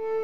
Thank you.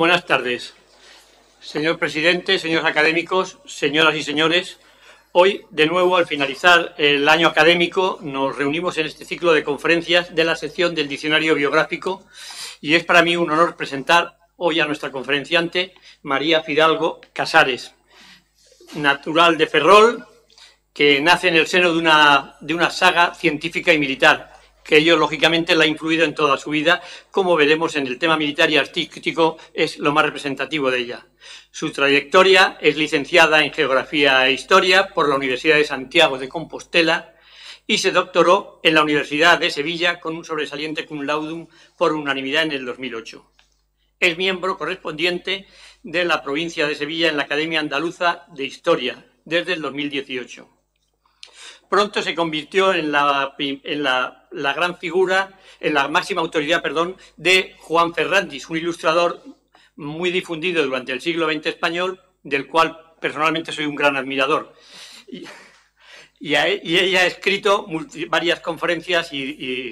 Buenas tardes, señor presidente, señores académicos, señoras y señores. Hoy, de nuevo, al finalizar el año académico, nos reunimos en este ciclo de conferencias de la sección del diccionario biográfico y es para mí un honor presentar hoy a nuestra conferenciante, María Fidalgo Casares, natural de Ferrol, que nace en el seno de una, de una saga científica y militar, que ello lógicamente la ha influido en toda su vida, como veremos en el tema militar y artístico es lo más representativo de ella. Su trayectoria es licenciada en Geografía e Historia por la Universidad de Santiago de Compostela y se doctoró en la Universidad de Sevilla con un sobresaliente cum laudum por unanimidad en el 2008. Es miembro correspondiente de la provincia de Sevilla en la Academia Andaluza de Historia desde el 2018 pronto se convirtió en la, gran figura, en la máxima autoridad, perdón, de Juan Ferrandis, un ilustrador muy difundido durante el siglo XX español, del cual personalmente soy un gran admirador. Y, e, ella ha escrito varias conferencias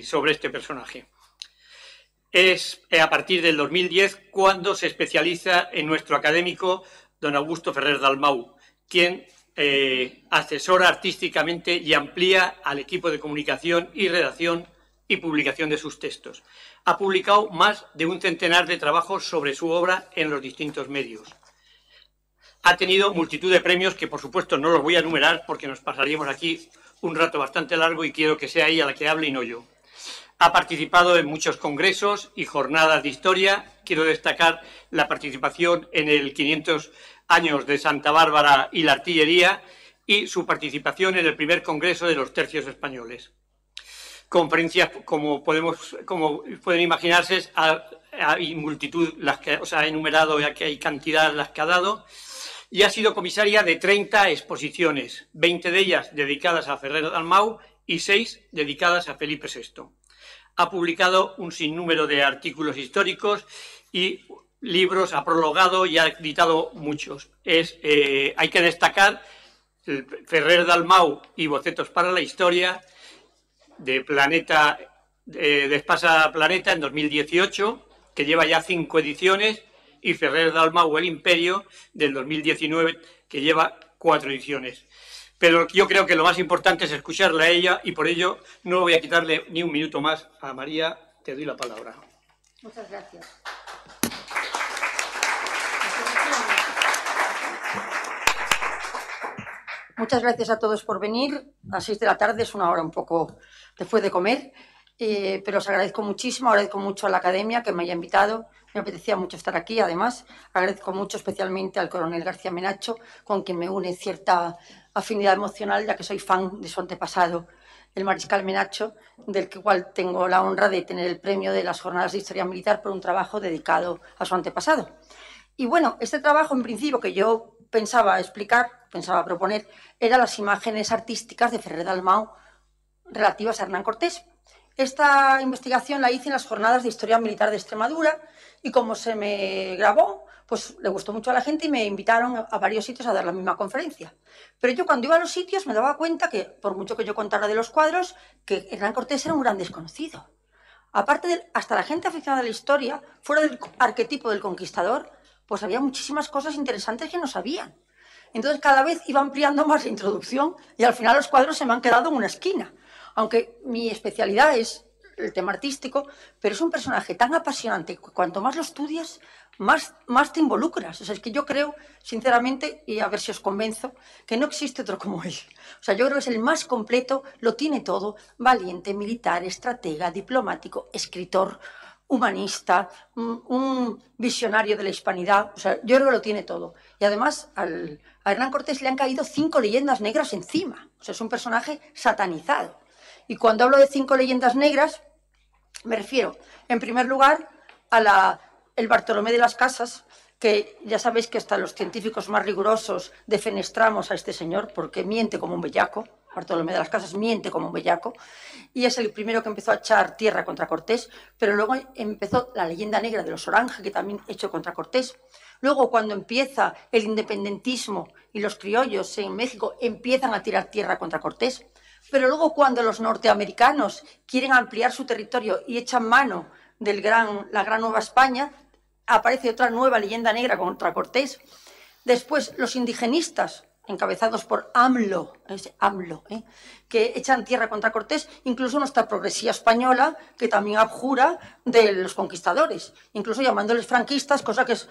sobre este personaje. Es eh, a partir del 2010 cuando se especializa en nuestro académico don Augusto Ferrer Dalmau, quien eh, asesora artísticamente y amplía al equipo de comunicación y redacción y publicación de sus textos. Ha publicado más de un centenar de trabajos sobre su obra en los distintos medios. Ha tenido multitud de premios que, por supuesto, no los voy a enumerar porque nos pasaríamos aquí un rato bastante largo y quiero que sea ella la que hable y no yo. Ha participado en muchos congresos y jornadas de historia. Quiero destacar la participación en el 500 años de Santa Bárbara y la artillería y su participación en el primer Congreso de los Tercios Españoles. Conferencias, como, podemos, como pueden imaginarse, hay multitud, las que o sea, ha enumerado, ya que hay cantidad las que ha dado, y ha sido comisaria de 30 exposiciones, 20 de ellas dedicadas a Ferrero Dalmau y 6 dedicadas a Felipe VI. Ha publicado un sinnúmero de artículos históricos y libros, ha prologado y ha editado muchos. Es, eh, hay que destacar Ferrer Dalmau y Bocetos para la Historia de Planeta, de, Espasa Planeta en 2018, que lleva ya cinco ediciones, y Ferrer Dalmau, El Imperio, del 2019, que lleva cuatro ediciones. Pero yo creo que lo más importante es escucharla a ella y por ello no voy a quitarle ni un minuto más a María. Te doy la palabra. Muchas gracias. Muchas gracias a todos por venir. A las seis de la tarde es una hora un poco después de comer, eh, pero os agradezco muchísimo, agradezco mucho a la academia que me haya invitado. Me apetecía mucho estar aquí, además. Agradezco mucho especialmente al coronel García Menacho, con quien me une cierta afinidad emocional, ya que soy fan de su antepasado, el mariscal Menacho, del que cual tengo la honra de tener el premio de las Jornadas de Historia Militar por un trabajo dedicado a su antepasado. Y bueno, este trabajo, en principio, que yo pensaba explicar, pensaba proponer, eran las imágenes artísticas de Ferrer Dalmau relativas a Hernán Cortés. Esta investigación la hice en las jornadas de Historia Militar de Extremadura y como se me grabó, pues le gustó mucho a la gente y me invitaron a varios sitios a dar la misma conferencia. Pero yo cuando iba a los sitios me daba cuenta que, por mucho que yo contara de los cuadros, que Hernán Cortés era un gran desconocido. Aparte, de, hasta la gente aficionada a la historia, fuera del arquetipo del conquistador, pues había muchísimas cosas interesantes que no sabían. Entonces cada vez iba ampliando más la introducción y al final los cuadros se me han quedado en una esquina. Aunque mi especialidad es el tema artístico, pero es un personaje tan apasionante que cuanto más lo estudias, más, más te involucras. O sea, es que yo creo, sinceramente, y a ver si os convenzo, que no existe otro como él. O sea, yo creo que es el más completo, lo tiene todo, valiente, militar, estratega, diplomático, escritor humanista, un visionario de la hispanidad. O sea, yo creo que lo tiene todo. Y además, a Hernán Cortés le han caído cinco leyendas negras encima. O sea, es un personaje satanizado. Y cuando hablo de cinco leyendas negras, me refiero, en primer lugar, a el Bartolomé de las Casas, que ya sabéis que hasta los científicos más rigurosos defenestramos a este señor porque miente como un bellaco. Bartolomé de las Casas miente como un bellaco y es el primero que empezó a echar tierra contra Cortés, pero luego empezó la leyenda negra de los Oranges que también echó contra Cortés. Luego, cuando empieza el independentismo y los criollos en México empiezan a tirar tierra contra Cortés, pero luego cuando los norteamericanos quieren ampliar su territorio y echan mano de gran, la Gran Nueva España, aparece otra nueva leyenda negra contra Cortés. Después, los indigenistas encabezados por AMLO, AMLO ¿eh? que echan tierra contra Cortés, incluso nuestra progresía española, que también abjura de los conquistadores, incluso llamándoles franquistas, cosa que es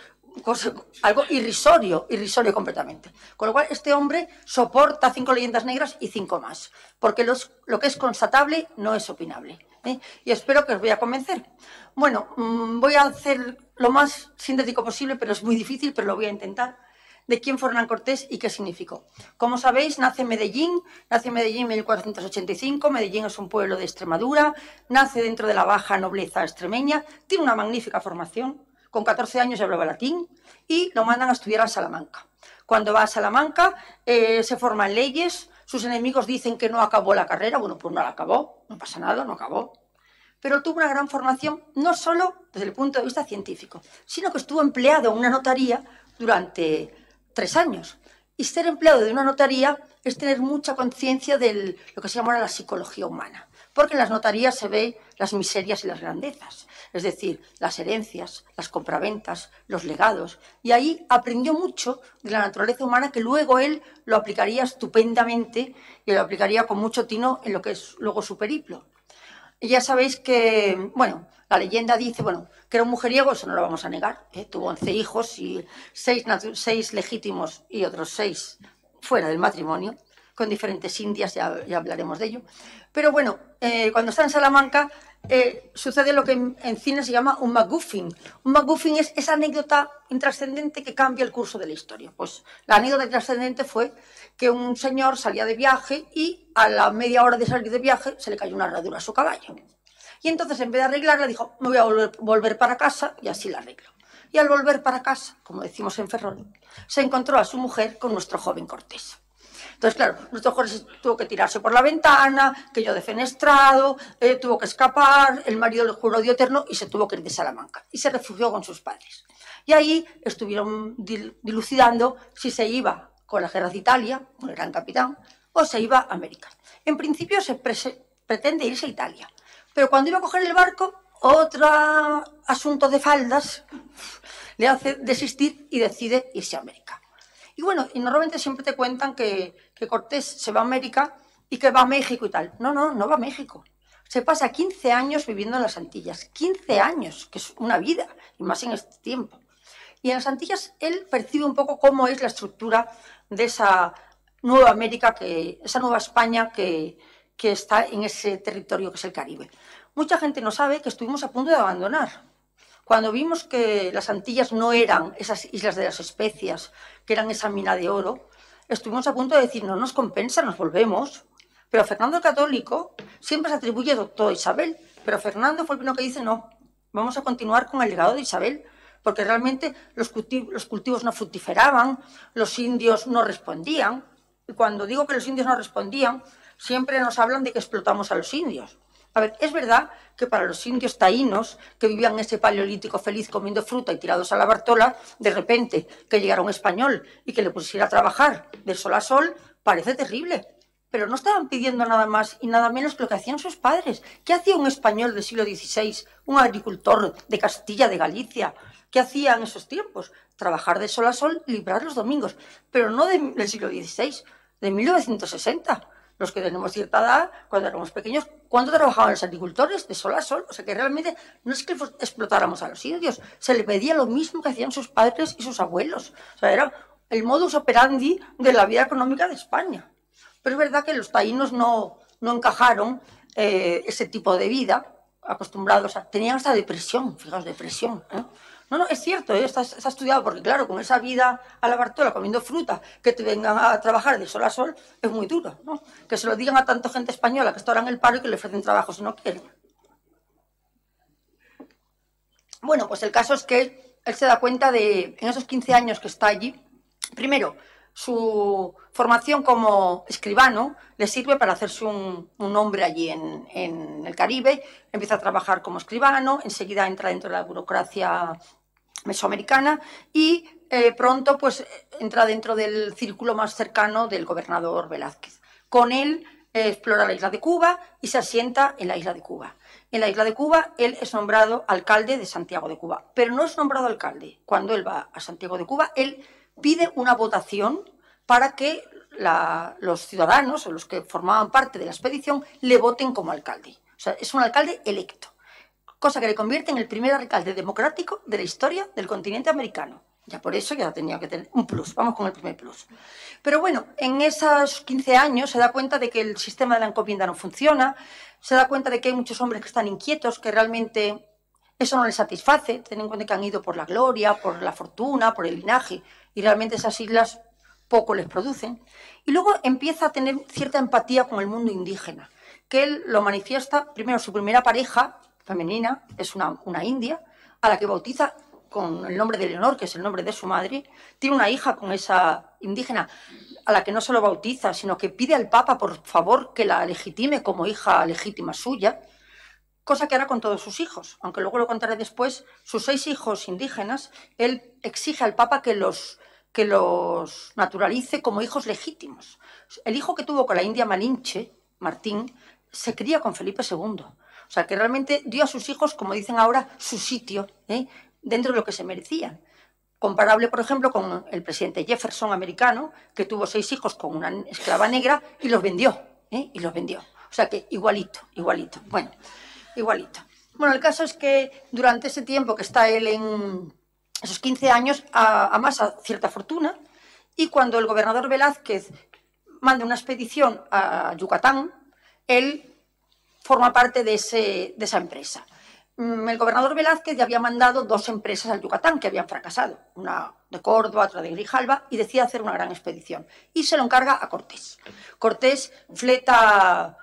algo irrisorio, irrisorio completamente. Con lo cual, este hombre soporta cinco leyendas negras y cinco más, porque lo que es constatable no es opinable. ¿eh? Y espero que os voy a convencer. Bueno, mm, voy a hacer lo más sintético posible, pero es muy difícil, pero lo voy a intentar de quién fue Hernán Cortés y qué significó. Como sabéis, nace en Medellín, nace en Medellín en 1485, Medellín es un pueblo de Extremadura, nace dentro de la baja nobleza extremeña, tiene una magnífica formación, con 14 años ya hablaba latín y lo mandan a estudiar a Salamanca. Cuando va a Salamanca eh, se forman leyes, sus enemigos dicen que no acabó la carrera, bueno, pues no la acabó, no pasa nada, no acabó, pero tuvo una gran formación no solo desde el punto de vista científico, sino que estuvo empleado en una notaría durante tres años. Y ser empleado de una notaría es tener mucha conciencia de lo que se llama la psicología humana, porque en las notarías se ve las miserias y las grandezas, es decir, las herencias, las compraventas, los legados, y ahí aprendió mucho de la naturaleza humana que luego él lo aplicaría estupendamente y lo aplicaría con mucho tino en lo que es luego su periplo. Ya sabéis que, bueno, la leyenda dice, bueno, que era un mujeriego, eso no lo vamos a negar. ¿eh? Tuvo 11 hijos y seis, seis legítimos y otros seis fuera del matrimonio con diferentes indias, ya, hablaremos de ello. Pero bueno, eh, cuando está en Salamanca eh, sucede lo que en, cine se llama un MacGuffin. Un MacGuffin es esa anécdota intrascendente que cambia el curso de la historia. Pues la anécdota intrascendente fue que un señor salía de viaje y a la media hora de salir de viaje se le cayó una herradura a su caballo. Y entonces en vez de arreglarla dijo, me voy a volver, volver para casa y así la arreglo y al volver para casa, como decimos en Ferrol, se encontró a su mujer con nuestro joven Cortés. Entonces, claro, nuestro Jorge tuvo que tirarse por la ventana, que yo defenestrado, eh, tuvo que escapar, el marido le juró odio eterno y se tuvo que ir de Salamanca y se refugió con sus padres. Y ahí estuvieron dilucidando si se iba con las guerras de Italia, con el gran capitán, o se iba a América. En principio se pretende irse a Italia, pero cuando iba a coger el barco, otro asunto de faldas le hace desistir y decide irse a América. Y bueno, y normalmente siempre te cuentan que, Cortés se va a América y que va a México y tal. No, no, no va a México. Se pasa 15 años viviendo en las Antillas. 15 años, que es una vida, y más en este tiempo. Y en las Antillas él percibe un poco cómo es la estructura de esa nueva América, que, esa nueva España que, que está en ese territorio que es el Caribe. Mucha gente no sabe que estuvimos a punto de abandonar. Cuando vimos que las Antillas no eran esas islas de las especias, que eran esa mina de oro, estuvimos a punto de decir, no nos compensa, nos volvemos. Pero Fernando el Católico siempre se atribuye doctor Isabel, pero Fernando fue el primero que dice, no, vamos a continuar con el legado de Isabel, porque realmente los, cultivos, los cultivos no fructiferaban, los indios no respondían. Y cuando digo que los indios no respondían, siempre nos hablan de que explotamos a los indios. A ver, es verdad que para los indios taínos que vivían ese paleolítico feliz comiendo fruta y tirados a la bartola, de repente que llegara un español y que le pusiera a trabajar de sol a sol, parece terrible. Pero no estaban pidiendo nada más y nada menos que lo que hacían sus padres. ¿Qué hacía un español del siglo XVI, un agricultor de Castilla, de Galicia? ¿Qué hacía en esos tiempos? Trabajar de sol a sol librar los domingos, pero no del siglo XVI, de 1960 los que tenemos cierta edad, cuando éramos pequeños, cuando trabajaban los agricultores de sol a sol. O sea que realmente no es que explotáramos a los indios, se les pedía lo mismo que hacían sus padres y sus abuelos. O sea, era el modus operandi de la vida económica de España. Pero es verdad que los taínos no, no encajaron eh, ese tipo de vida acostumbrados a... Tenían hasta depresión, fijaos, depresión. ¿eh? No, no, es cierto, ¿eh? se ha estudiado, porque claro, con esa vida a la Bartola, comiendo fruta, que te vengan a trabajar de sol a sol, es muy duro, ¿no? Que se lo digan a tanta gente española que está ahora en el paro y que le ofrecen trabajo si no quieren. Bueno, pues el caso es que él se da cuenta de, en esos 15 años que está allí, primero, su formación como escribano le sirve para hacerse un, nombre allí en, el Caribe, empieza a trabajar como escribano, enseguida entra dentro de la burocracia mesoamericana y eh, pronto pues entra dentro del círculo más cercano del gobernador Velázquez. Con él eh, explora la isla de Cuba y se asienta en la isla de Cuba. En la isla de Cuba él es nombrado alcalde de Santiago de Cuba, pero no es nombrado alcalde. Cuando él va a Santiago de Cuba, él pide una votación para que los ciudadanos o los que formaban parte de la expedición le voten como alcalde. O sea, es un alcalde electo, cosa que le convierte en el primer alcalde democrático de la historia del continente americano. Ya por eso ya tenía que tener un plus, vamos con el primer plus. Pero bueno, en esos 15 años se da cuenta de que el sistema de la encomienda no funciona, se da cuenta de que hay muchos hombres que están inquietos, que realmente eso no les satisface, teniendo en cuenta que han ido por la gloria, por la fortuna, por el linaje, y realmente esas islas poco les producen. Y luego empieza a tener cierta empatía con el mundo indígena, que él lo manifiesta, primero su primera pareja femenina es una, india, a la que bautiza con el nombre de Leonor, que es el nombre de su madre, tiene una hija con esa indígena a la que no solo bautiza, sino que pide al Papa, por favor, que la legitime como hija legítima suya, cosa que hará con todos sus hijos. Aunque luego lo contaré después, sus seis hijos indígenas, él exige al Papa que los que los naturalice como hijos legítimos. El hijo que tuvo con la India Malinche, Martín, se cría con Felipe II. O sea, que realmente dio a sus hijos, como dicen ahora, su sitio ¿eh? dentro de lo que se merecían. Comparable, por ejemplo, con el presidente Jefferson americano, que tuvo seis hijos con una esclava negra y los vendió. ¿eh? Y los vendió. O sea que igualito, igualito. Bueno, igualito. Bueno, el caso es que durante ese tiempo que está él en, esos 15 años amasa cierta fortuna y cuando el gobernador Velázquez manda una expedición a Yucatán, él forma parte de, esa empresa. Mm, el gobernador Velázquez ya había mandado dos empresas al Yucatán que habían fracasado, una de Córdoba, otra de Grijalba, y decía hacer una gran expedición. Y se lo encarga a Cortés. Cortés fleta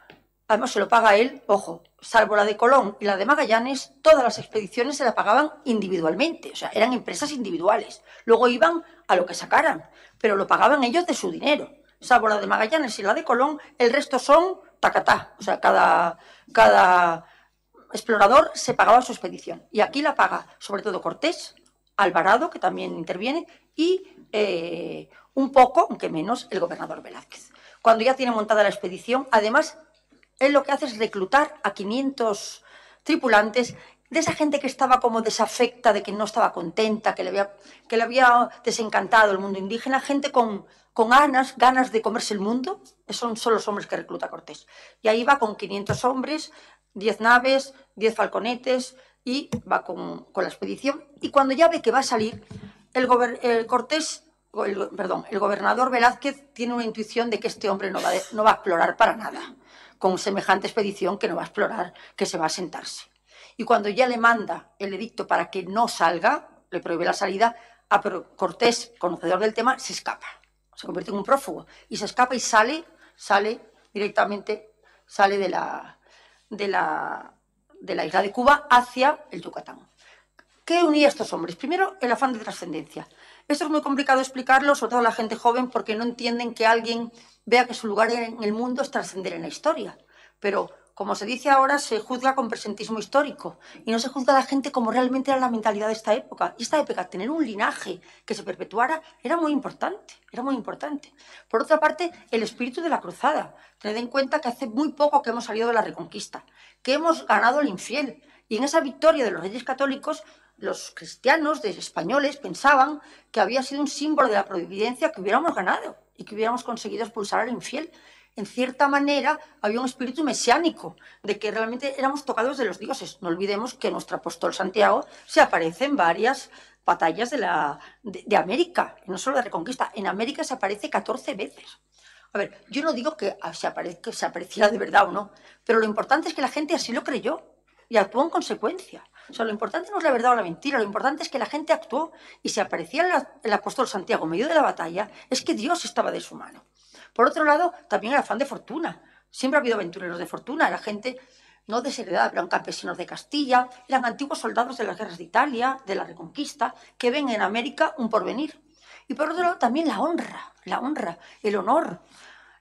además se lo paga él, ojo, salvo la de Colón y la de Magallanes, todas las expediciones se las pagaban individualmente, o sea, eran empresas individuales. Luego iban a lo que sacaran, pero lo pagaban ellos de su dinero. Salvo la de Magallanes y la de Colón, el resto son tacatá, o sea, cada, cada explorador se pagaba su expedición. Y aquí la paga sobre todo Cortés, Alvarado, que también interviene, y eh, un poco, aunque menos, el gobernador Velázquez. Cuando ya tiene montada la expedición, además él lo que hace es reclutar a 500 tripulantes de esa gente que estaba como desafecta, de que no estaba contenta, que le había, que le había desencantado el mundo indígena, gente con, ganas, ganas de comerse el mundo. Esos son, los hombres que recluta Cortés. Y ahí va con 500 hombres, 10 naves, 10 falconetes y va con, la expedición. Y cuando ya ve que va a salir, el, Cortés perdón, el gobernador Velázquez tiene una intuición de que este hombre no no va a explorar para nada con semejante expedición que no va a explorar, que se va a sentarse. Y cuando ya le manda el edicto para que no salga, le prohíbe la salida, a ah, Cortés, conocedor del tema, se escapa. Se convierte en un prófugo y se escapa y sale, sale directamente, sale de la, de la, de la isla de Cuba hacia el Yucatán. ¿Qué unía a estos hombres? Primero, el afán de trascendencia. Esto es muy complicado explicarlo, sobre todo a la gente joven, porque no entienden que alguien vea que su lugar en el mundo es trascender en la historia. Pero, como se dice ahora, se juzga con presentismo histórico y no se juzga a la gente como realmente era la mentalidad de esta época. Y esta época, tener un linaje que se perpetuara, era muy importante, era muy importante. Por otra parte, el espíritu de la cruzada. Tened en cuenta que hace muy poco que hemos salido de la Reconquista, que hemos ganado el infiel, y en esa victoria de los reyes católicos los cristianos españoles pensaban que había sido un símbolo de la providencia que hubiéramos ganado y que hubiéramos conseguido expulsar al infiel. En cierta manera había un espíritu mesiánico de que realmente éramos tocados de los dioses. No olvidemos que nuestro apóstol Santiago se aparece en varias batallas de, la, de, América, no solo de Reconquista, en América se aparece 14 veces. A ver, yo no digo que ah, se apareciera de verdad o no, pero lo importante es que la gente así lo creyó y actuó en consecuencia. O lo importante no es la verdad o la mentira, lo importante es que la gente actuó y si aparecía el, el apóstol Santiago en medio de la batalla, es que Dios estaba de su mano. Por otro lado, también era afán de fortuna. Siempre ha habido aventureros de fortuna, la gente no desheredada, eran campesinos de Castilla, eran antiguos soldados de las guerras de Italia, de la Reconquista, que ven en América un porvenir. Y por otro lado, también la honra, la honra, el honor.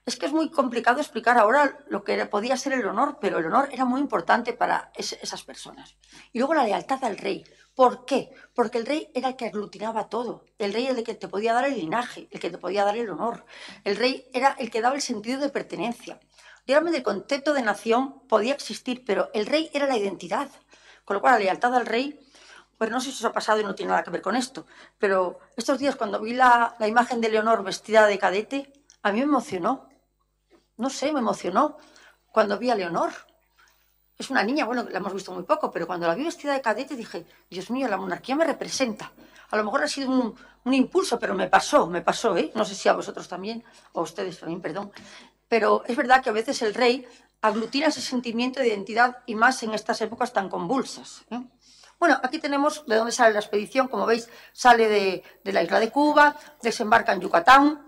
Es que es muy complicado explicar ahora lo que podía ser el honor, pero el honor era muy importante para esas personas. Y luego la lealtad al rey. ¿Por qué? Porque el rey era el que aglutinaba todo. El rey era el que te podía dar el linaje, el que te podía dar el honor. El rey era el que daba el sentido de pertenencia. Realmente el concepto de nación podía existir, pero el rey era la identidad. Con lo cual la lealtad al rey pues no sé si os ha pasado y no tiene nada que ver con esto, pero estos días cuando vi la, imagen de Leonor vestida de cadete, a mí me emocionó no sé, me emocionó cuando vi a Leonor. Es una niña, bueno, la hemos visto muy poco, pero cuando la vi vestida de cadete dije, Dios mío, la monarquía me representa. A lo mejor ha sido un, impulso, pero me pasó, me pasó, ¿eh? No sé si a vosotros también, o a ustedes también, perdón. Pero es verdad que a veces el rey aglutina ese sentimiento de identidad y más en estas épocas tan convulsas. ¿eh? Bueno, aquí tenemos de dónde sale la expedición. Como veis, sale de la isla de Cuba, desembarca en Yucatán,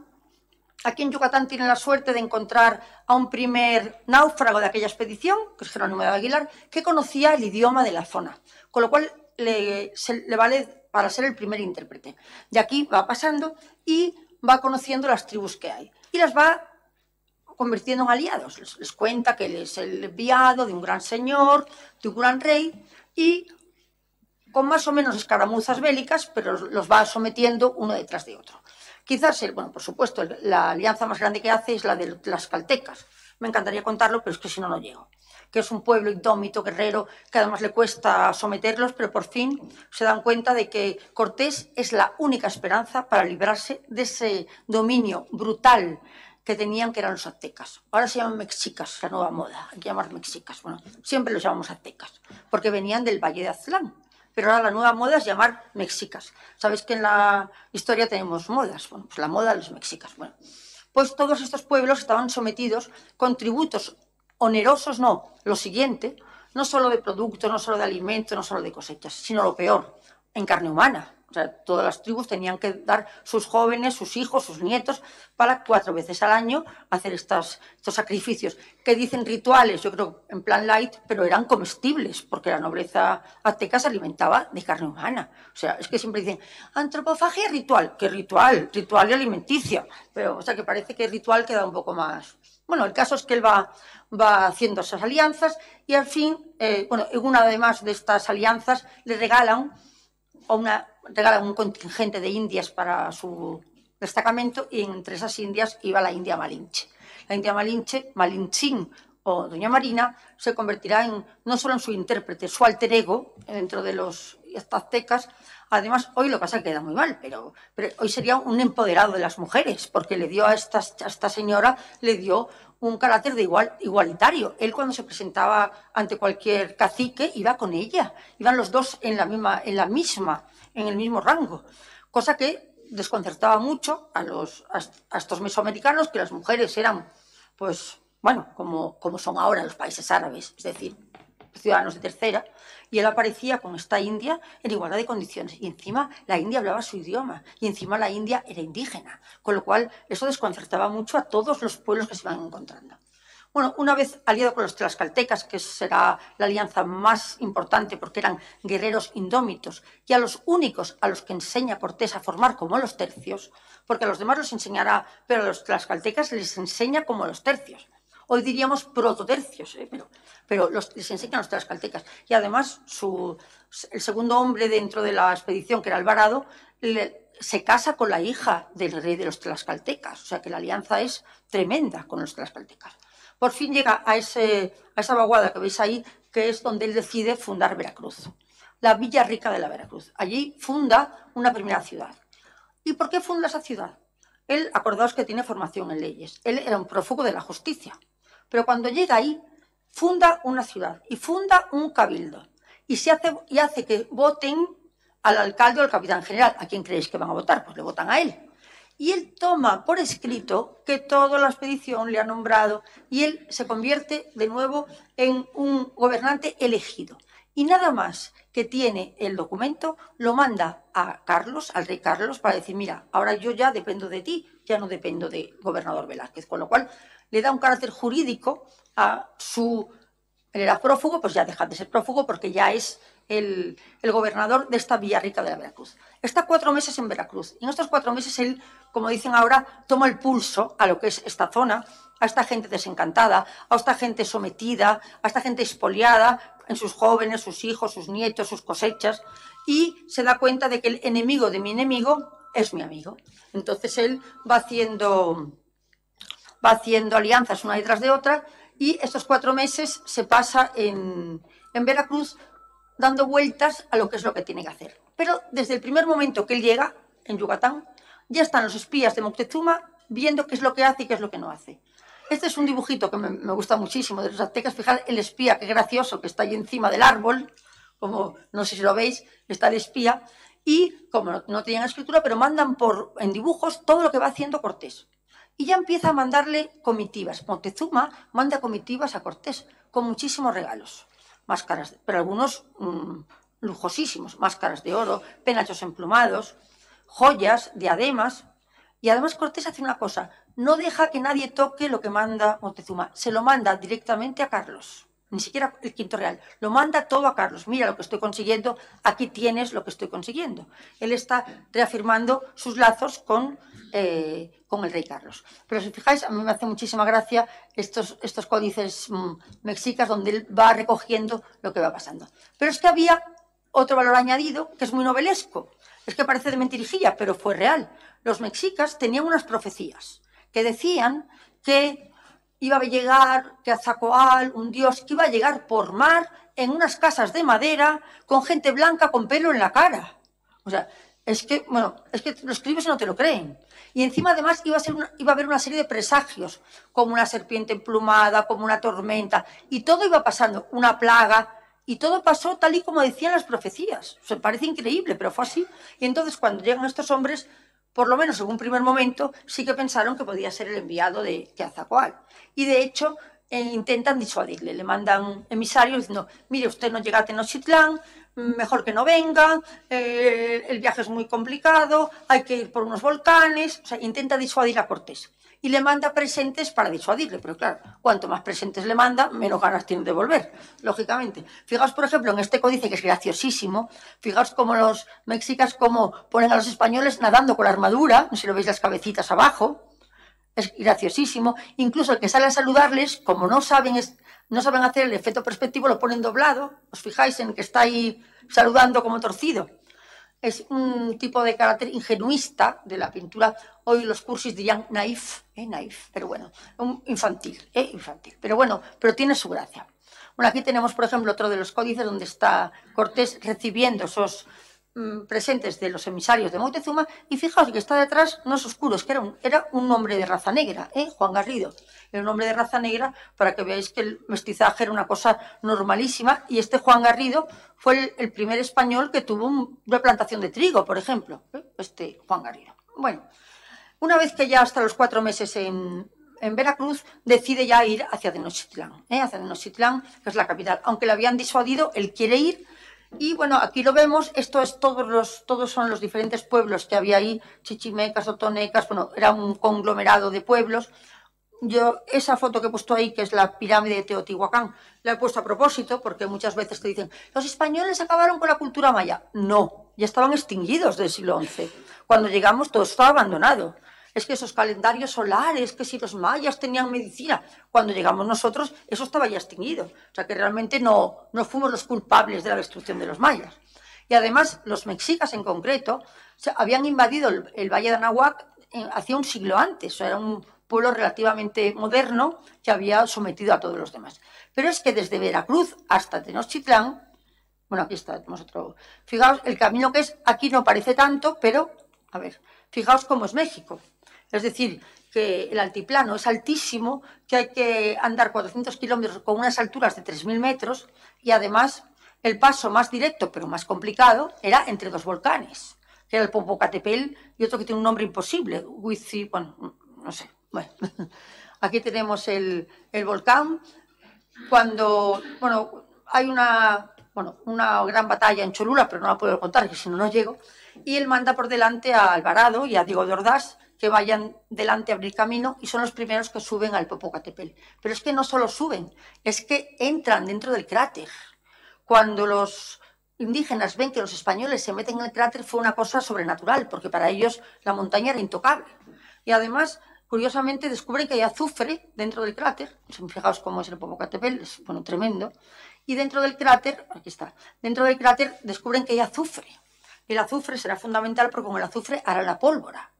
Aquí en Yucatán tiene la suerte de encontrar a un primer náufrago de aquella expedición, que es Jerónimo de Aguilar, que conocía el idioma de la zona, con lo cual le, vale para ser el primer intérprete. De aquí va pasando y va conociendo las tribus que hay y las va convirtiendo en aliados. Les, cuenta que él es el enviado de un gran señor, de un gran rey y con más o menos escaramuzas bélicas, pero los va sometiendo uno detrás de otro. Quizás, el, eh, bueno, por supuesto, la alianza más grande que hace es la de las caltecas. Me encantaría contarlo, pero es que si no, no llego. Que es un pueblo indómito, guerrero, que además le cuesta someterlos, pero por fin se dan cuenta de que Cortés es la única esperanza para librarse de ese dominio brutal que tenían, que eran los aztecas. Ahora se llaman mexicas, la nueva moda, hay que llamar mexicas. Bueno, siempre los llamamos aztecas, porque venían del Valle de Aztlán, pero ahora la nueva moda es llamar mexicas. Sabéis que en la historia tenemos modas, bueno, pues la moda de los mexicas. Bueno, pues todos estos pueblos estaban sometidos con tributos onerosos, no, lo siguiente, no solo de productos, no solo de alimentos, no solo de cosechas, sino lo peor, en carne humana. O sea, todas las tribus tenían que dar sus jóvenes, sus hijos, sus nietos, para cuatro veces al año hacer estos sacrificios. Que dicen rituales, yo creo en plan light, pero eran comestibles, porque la nobleza azteca se alimentaba de carne humana. O sea, es que siempre dicen antropofagia ritual. ¿Qué ritual? Ritual y alimenticia. Pero, o sea, que parece que el ritual queda un poco más. Bueno, el caso es que él va, va haciendo esas alianzas y al fin, eh, bueno, en una de más de estas alianzas le regalan o un contingente de indias para su destacamento y entre esas indias iba la india Malinche. La india Malinche, Malinchín o Doña Marina, se convertirá en, no solo en su intérprete, su alter ego dentro de los aztecas. Además, hoy lo que pasa queda muy mal, pero, hoy sería un empoderado de las mujeres, porque le dio a esta señora, le dio un carácter de igual, igualitario. Él cuando se presentaba ante cualquier cacique iba con ella, iban los dos en la misma, en la misma, en el mismo rango, cosa que desconcertaba mucho a los estos mesoamericanos que las mujeres eran, pues bueno, como, como son ahora los países árabes, es decir, ciudadanos de tercera, y él aparecía con esta India en igualdad de condiciones. Y encima la India hablaba su idioma, y encima la India era indígena, con lo cual eso desconcertaba mucho a todos los pueblos que se iban encontrando. Bueno, una vez aliado con los tlaxcaltecas, que será la alianza más importante porque eran guerreros indómitos y a los únicos a los que enseña Cortés a formar como los tercios, porque a los demás los enseñará, pero a los tlaxcaltecas les enseña como los tercios hoy diríamos prototercios, ¿eh? pero, pero los, les enseñan los tlaxcaltecas. Y además, el segundo hombre dentro de la expedición, que era Alvarado, se casa con la hija del rey de los tlaxcaltecas, o sea que la alianza es tremenda con los tlaxcaltecas. Por fin llega a, ese, a esa vaguada que veis ahí, que es donde él decide fundar Veracruz, la Villa Rica de la Veracruz. Allí funda una primera ciudad. ¿Y por qué funda esa ciudad? Él, acordaos que tiene formación en leyes, él era un prófugo de la justicia, pero cuando llega ahí, funda una ciudad y funda un cabildo y, se hace, y hace que voten al alcalde o al capitán general. ¿A quién creéis que van a votar? Pues le votan a él. Y él toma por escrito que toda la expedición le ha nombrado y él se convierte de nuevo en un gobernante elegido. Y nada más que tiene el documento, lo manda a Carlos, al rey Carlos, para decir, mira, ahora yo ya dependo de ti, ya no dependo de gobernador Velázquez. Con lo cual, le da un carácter jurídico a su... Él era prófugo, pues ya deja de ser prófugo porque ya es el, gobernador de esta Rica de la Veracruz. Está cuatro meses en Veracruz y en estos cuatro meses él, como dicen ahora, toma el pulso a lo que es esta zona, a esta gente desencantada, a esta gente sometida, a esta gente expoliada en sus jóvenes, sus hijos, sus nietos, sus cosechas, y se da cuenta de que el enemigo de mi enemigo es mi amigo. Entonces él va haciendo haciendo alianzas una detrás de otra y estos cuatro meses se pasa en, Veracruz dando vueltas a lo que es lo que tiene que hacer. Pero desde el primer momento que él llega en Yucatán, ya están los espías de Moctezuma viendo qué es lo que hace y qué es lo que no hace. Este es un dibujito que me, gusta muchísimo de los aztecas. Fijad el espía, qué gracioso, que está ahí encima del árbol, como no sé si lo veis, está el espía. Y como no, tienen escritura, pero mandan por, en dibujos todo lo que va haciendo Cortés y ya empieza a mandarle comitivas. Montezuma manda comitivas a Cortés con muchísimos regalos, máscaras, pero algunos mm, lujosísimos, máscaras de oro, penachos emplumados, joyas, diademas. Y además Cortés hace una cosa, no deja que nadie toque lo que manda Montezuma, se lo manda directamente a Carlos ni siquiera el quinto real, lo manda todo a Carlos, mira lo que estoy consiguiendo, aquí tienes lo que estoy consiguiendo. Él está reafirmando sus lazos con, eh, con el rey Carlos. Pero si fijáis, a mí me hace muchísima gracia estos, estos códices mm, mexicas donde él va recogiendo lo que va pasando. Pero es que había otro valor añadido que es muy novelesco, es que parece de mentirijilla, pero fue real. Los mexicas tenían unas profecías que decían que iba a llegar Azacoal, un dios que iba a llegar por mar en unas casas de madera con gente blanca con pelo en la cara. O sea, es que, bueno, es que los escribes no te lo creen. Y encima además iba a, iba a haber una serie de presagios, como una serpiente emplumada, como una tormenta, y todo iba pasando, una plaga, y todo pasó tal y como decían las profecías. O Se parece increíble, pero fue así. Y entonces cuando llegan estos hombres, por lo menos en un primer momento, sí que pensaron que podía ser el enviado de, de Y de hecho, eh, intentan disuadirle, le mandan emisarios diciendo, mire, usted no llega a Tenochtitlán, mejor que no venga, eh, el viaje es muy complicado, hay que ir por unos volcanes, o sea, intenta disuadir a Cortés y le manda presentes para disuadirle. Pero claro, cuanto más presentes le manda, menos ganas tiene de volver, lógicamente. Fijaos, por ejemplo, en este códice que es graciosísimo, fijaos cómo los mexicas como ponen a los españoles nadando con la armadura, si lo veis las cabecitas abajo, es graciosísimo. Incluso el que sale a saludarles, como no saben, no saben hacer el efecto perspectivo, lo ponen doblado. Os fijáis en que está ahí saludando como torcido es un tipo de carácter ingenuista de la pintura. Hoy los cursis dirían naif, eh, naif, pero bueno, infantil, eh, infantil. Pero bueno, pero tiene su gracia. Bueno, aquí tenemos, por ejemplo, otro de los códices donde está Cortés recibiendo esos Mm, presentes de los emisarios de Moctezuma y fijaos que está detrás no es oscuro, que era un, era un hombre de raza negra, ¿eh? Juan Garrido, El nombre hombre de raza negra para que veáis que el mestizaje era una cosa normalísima y este Juan Garrido fue el, primer español que tuvo una plantación de trigo, por ejemplo, ¿eh? este Juan Garrido. Bueno, una vez que ya hasta los cuatro meses en, Veracruz, decide ya ir hacia Tenochtitlán, ¿eh? hacia Tenochtitlán, que es la capital. Aunque le habían disuadido, él quiere ir, y bueno, aquí lo vemos, esto es todos los, todos son los diferentes pueblos que había ahí, chichimecas, otonecas, bueno, era un conglomerado de pueblos. Yo, esa foto que he puesto ahí, que es la pirámide de Teotihuacán, la he puesto a propósito, porque muchas veces te dicen, los españoles acabaron con la cultura maya. No, ya estaban extinguidos del siglo XI. Cuando llegamos todo estaba abandonado es que esos calendarios solares, que si los mayas tenían medicina, cuando llegamos nosotros eso estaba ya extinguido. O sea que realmente no, no fuimos los culpables de la destrucción de los mayas. Y además los mexicas en concreto habían invadido el, valle de Anahuac eh, hacía un siglo antes, o era un pueblo relativamente moderno que había sometido a todos los demás. Pero es que desde Veracruz hasta Tenochtitlán, bueno, aquí está, tenemos otro. Fijaos el camino que es, aquí no parece tanto, pero, a ver, fijaos cómo es México. Es decir, que el altiplano es altísimo, que hay que andar 400 kilómetros con unas alturas de 3.000 metros y además el paso más directo, pero más complicado, era entre dos volcanes, que era el Popocatépetl y otro que tiene un nombre imposible, Huizzi, bueno, no sé. Bueno, aquí tenemos el, volcán. Cuando, bueno, hay una, bueno, una gran batalla en Cholula, pero no la puedo contar, que si no, no llego. Y él manda por delante a Alvarado y a Diego de Ordaz, que vayan delante a abrir camino y son los primeros que suben al Popocatépetl. Pero es que no solo suben, es que entran dentro del cráter. Cuando los indígenas ven que los españoles se meten en el cráter fue una cosa sobrenatural, porque para ellos la montaña era intocable. Y además, curiosamente, descubren que hay azufre dentro del cráter. Fijaos cómo es el Popocatépetl, es bueno, tremendo. Y dentro del cráter, aquí está, dentro del cráter descubren que hay azufre. El azufre será fundamental porque con el azufre hará la pólvora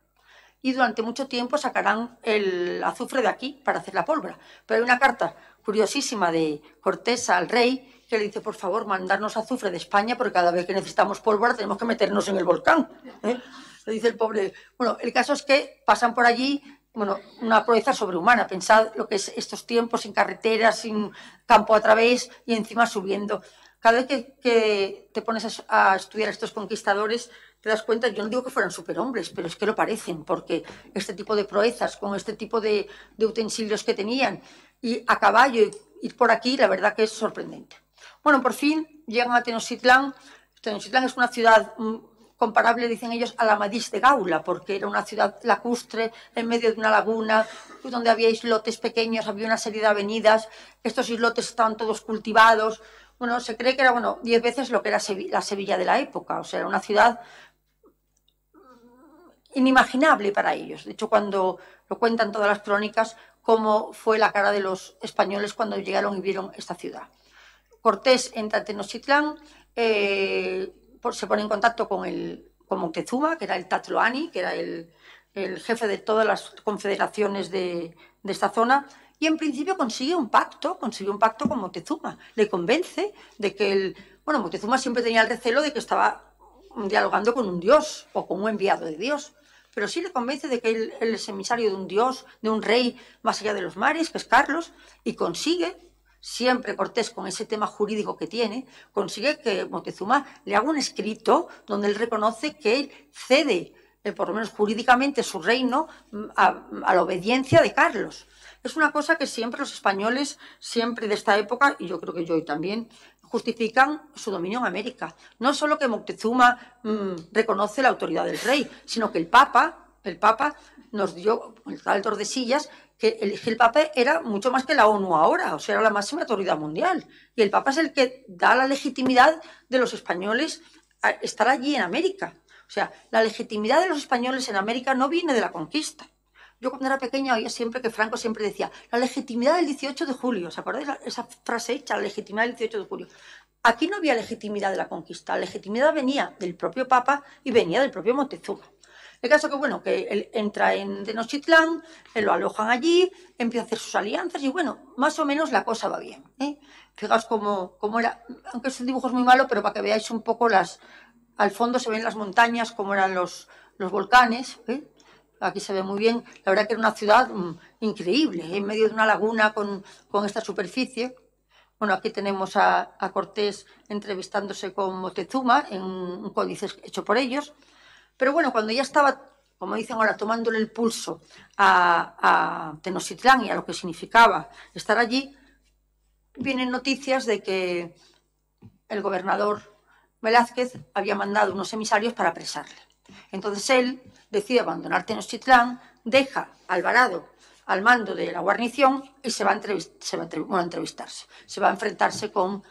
y durante mucho tiempo sacarán el azufre de aquí para hacer la pólvora. Pero hay una carta curiosísima de Cortés al rey que le dice, por favor, mandarnos azufre de España porque cada vez que necesitamos pólvora tenemos que meternos en el volcán. ¿eh? Le dice el pobre. Bueno, el caso es que pasan por allí bueno, una proeza sobrehumana. Pensad lo que es estos tiempos sin carreteras, sin campo a través y encima subiendo. Cada vez que, te pones a, estudiar a estos conquistadores, te das cuenta, yo no digo que fueran superhombres, pero es que lo parecen, porque este tipo de proezas, con este tipo de, utensilios que tenían, y a caballo, ir por aquí, la verdad que es sorprendente. Bueno, por fin llegan a Tenochtitlán. Tenochtitlán es una ciudad mm, comparable, dicen ellos, a la Madis de Gaula, porque era una ciudad lacustre, en medio de una laguna, donde había islotes pequeños, había una serie de avenidas, estos islotes estaban todos cultivados, bueno, se cree que era, bueno, diez veces lo que era la Sevilla de la época, o sea, era una ciudad inimaginable para ellos. De hecho, cuando lo cuentan todas las crónicas, cómo fue la cara de los españoles cuando llegaron y vieron esta ciudad. Cortés entra a Tenochtitlán, eh, se pone en contacto con, el, que era el Tatloani, que era el, jefe de todas las confederaciones de esta zona, y en principio consigue un pacto, consigue un pacto con Moctezuma. Le convence de que el... Bueno, Moctezuma siempre tenía el recelo de que estaba dialogando con un dios o con un enviado de dios, pero sí le convence de que él, es emisario de un dios, de un rey más allá de los mares, que es Carlos, y consigue siempre Cortés, con ese tema jurídico que tiene, consigue que Moctezuma le haga un escrito donde él reconoce que él cede, eh, por lo menos jurídicamente, su reino mm, a la obediencia de Carlos. Es una cosa que siempre los españoles, siempre de esta época, y yo creo que yo hoy también, justifican su dominio en América. No solo que Moctezuma mm, reconoce la autoridad del rey, sino que el Papa, el Papa nos dio el tal Tordesillas que el, el, Papa era mucho más que la ONU ahora, o sea, era la máxima autoridad mundial. Y el Papa es el que da la legitimidad de los españoles a estar allí en América. O sea, la legitimidad de los españoles en América no viene de la conquista, yo cuando era pequeña oía siempre que Franco siempre decía, la legitimidad del 18 de julio, ¿os acordáis esa frase hecha, la legitimidad del 18 de julio? Aquí no había legitimidad de la conquista, la legitimidad venía del propio Papa y venía del propio Montezuma. El caso que, bueno, que él entra en Tenochtitlán, lo alojan allí, empieza a hacer sus alianzas y, bueno, más o menos la cosa va bien. ¿eh? Fijaos cómo, cómo, era, aunque ese dibujo es muy malo, pero para que veáis un poco las... Al fondo se ven las montañas, cómo eran los, los volcanes, ¿eh? Aquí se ve muy bien, la verdad que era una ciudad mm, increíble, en medio de una laguna con, esta superficie. Bueno, aquí tenemos a, Cortés entrevistándose con Moctezuma en un códice hecho por ellos. Pero bueno, cuando ya estaba, como dicen ahora, tomándole el pulso a, a Tenochtitlán y a lo que significaba estar allí, vienen noticias de que el gobernador Velázquez había mandado unos emisarios para apresarle. Entonces él decide abandonar Tenochtitlán, deja Alvarado al mando de la guarnición y se va, a entrevistarse, se va a enfrentarse con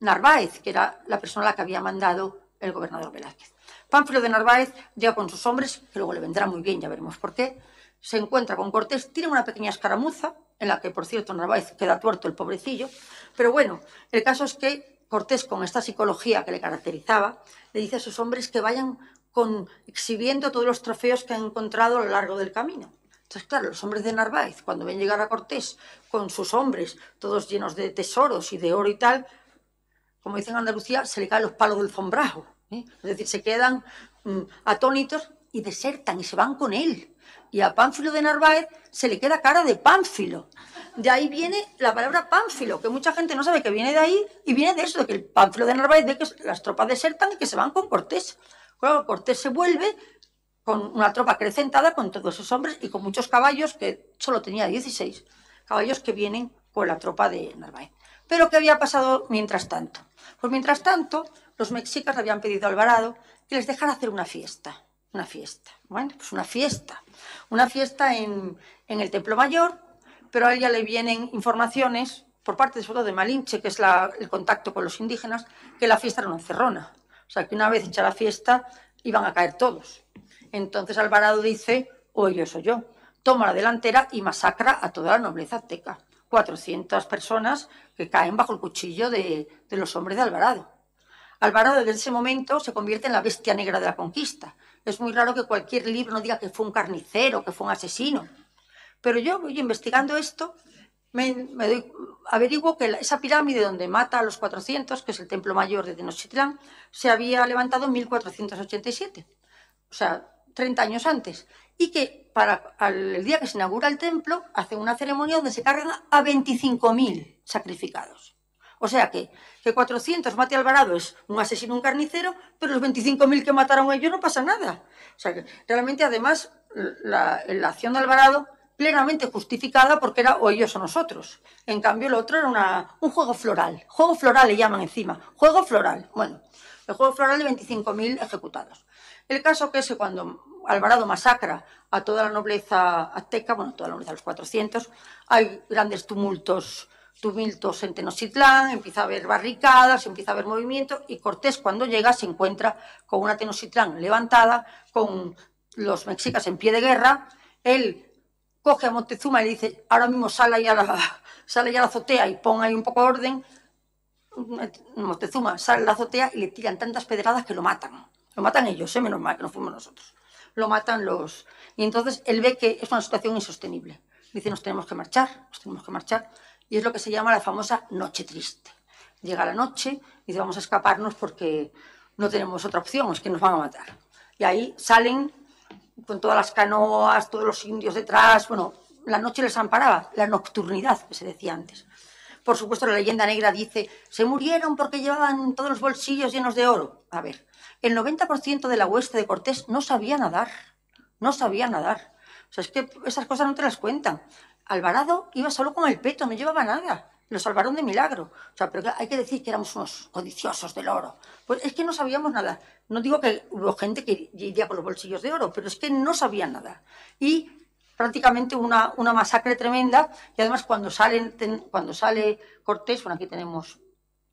Narváez, que era la persona a la que había mandado el gobernador Velázquez. Pánfilo de Narváez llega con sus hombres, que luego le vendrá muy bien, ya veremos por qué, se encuentra con Cortés, tiene una pequeña escaramuza, en la que, por cierto, Narváez queda tuerto el pobrecillo, pero bueno, el caso es que Cortés, con esta psicología que le caracterizaba, le dice a sus hombres que vayan con, exhibiendo todos los trofeos que han encontrado a lo largo del camino. Entonces, claro, los hombres de Narváez, cuando ven llegar a Cortés con sus hombres, todos llenos de tesoros y de oro y tal, como dicen en Andalucía, se le caen los palos del sombrajo. ¿eh? Es decir, se quedan mm, atónitos y desertan y se van con él. Y a Pánfilo de Narváez se le queda cara de Pánfilo. De ahí viene la palabra Pánfilo, que mucha gente no sabe que viene de ahí y viene de eso, de que el Pánfilo de Narváez ve que las tropas desertan y que se van con Cortés. Luego Cortés se vuelve con una tropa acrecentada, con todos esos hombres y con muchos caballos, que solo tenía 16 caballos que vienen con la tropa de Narváez. Pero ¿qué había pasado mientras tanto? Pues mientras tanto, los mexicas habían pedido a Alvarado que les dejara hacer una fiesta. Una fiesta. Bueno, pues una fiesta. Una fiesta en, en el Templo Mayor, pero a ella le vienen informaciones por parte sobre todo de Malinche, que es el contacto con los indígenas, que la fiesta era una encerrona. O sea, que una vez hecha la fiesta iban a caer todos. Entonces Alvarado dice, hoy yo soy yo, toma la delantera y masacra a toda la nobleza azteca. 400 personas que caen bajo el cuchillo de, de los hombres de Alvarado. Alvarado desde ese momento se convierte en la bestia negra de la conquista. Es muy raro que cualquier libro no diga que fue un carnicero, que fue un asesino. Pero yo voy investigando esto me, averiguo que esa pirámide donde mata a los 400, que es el templo mayor de Tenochtitlán, se había levantado en 1487, o sea, 30 años antes, y que para el día que se inaugura el templo hacen una ceremonia donde se cargan a 25.000 sacrificados. O sea que, que 400 mate Alvarado es un asesino, un carnicero, pero los 25.000 que mataron a ellos no pasa nada. O sea que realmente, además, la, la acción de Alvarado plenamente justificada porque era o ellos o nosotros. En cambio, el otro era una, un juego floral. Juego floral le llaman encima. Juego floral. Bueno, el juego floral de 25.000 ejecutados. El caso que es que cuando Alvarado masacra a toda la nobleza azteca, bueno, toda la nobleza de los 400, hay grandes tumultos tumultos en Tenochtitlán, empieza a haber barricadas, empieza a haber movimiento y Cortés cuando llega se encuentra con una Tenochtitlán levantada, con los mexicas en pie de guerra, él coge a Montezuma y le dice, ahora mismo sale ahí a la, sale la azotea y ponga ahí un poco de orden. Montezuma sale a la azotea y le tiran tantas pedradas que lo matan. Lo matan ellos, ¿eh? menos mal que no fuimos nosotros. Lo matan los... Y entonces él ve que es una situación insostenible. Dice, nos tenemos que marchar, nos tenemos que marchar. Y es lo que se llama la famosa noche triste. Llega la noche, y dice, vamos a escaparnos porque no tenemos otra opción, es que nos van a matar. Y ahí salen con todas las canoas, todos los indios detrás, bueno, la noche les amparaba, la nocturnidad que se decía antes. Por supuesto, la leyenda negra dice, se murieron porque llevaban todos los bolsillos llenos de oro. A ver, el 90% de la hueste de Cortés no sabía nadar, no sabía nadar. O sea, es que esas cosas no te las cuentan. Alvarado iba solo con el peto, no llevaba nada. Lo salvaron de milagro. O sea, pero hay que decir que éramos unos codiciosos del oro. Pues es que no sabíamos nada. No digo que hubo gente que iría con los bolsillos de oro, pero es que no sabían nada. Y prácticamente una, una masacre tremenda. Y además cuando, salen, cuando sale Cortés, bueno, aquí tenemos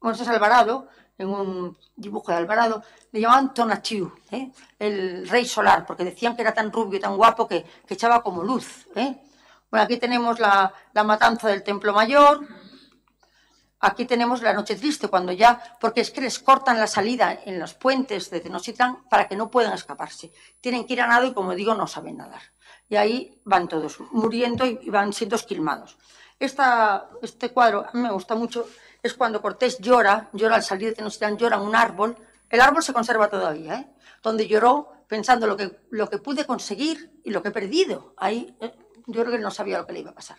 Moisés Alvarado, en un dibujo de Alvarado, le llamaban Tonachiu, ¿eh? el rey solar, porque decían que era tan rubio, tan guapo, que, echaba como luz. ¿eh? Bueno, aquí tenemos la, la matanza del Templo Mayor, Aquí tenemos la noche triste, cuando ya, porque es que les cortan la salida en los puentes de Tenochtitlán para que no puedan escaparse. Tienen que ir a nado y, como digo, no saben nadar. Y ahí van todos muriendo y van siendo esquilmados. este cuadro a mí me gusta mucho, es cuando Cortés llora, llora al salir de Tenochtitlán, llora un árbol. El árbol se conserva todavía, ¿eh? donde lloró pensando lo que, lo que pude conseguir y lo que he perdido. Ahí eh, yo creo que no sabía lo que le iba a pasar.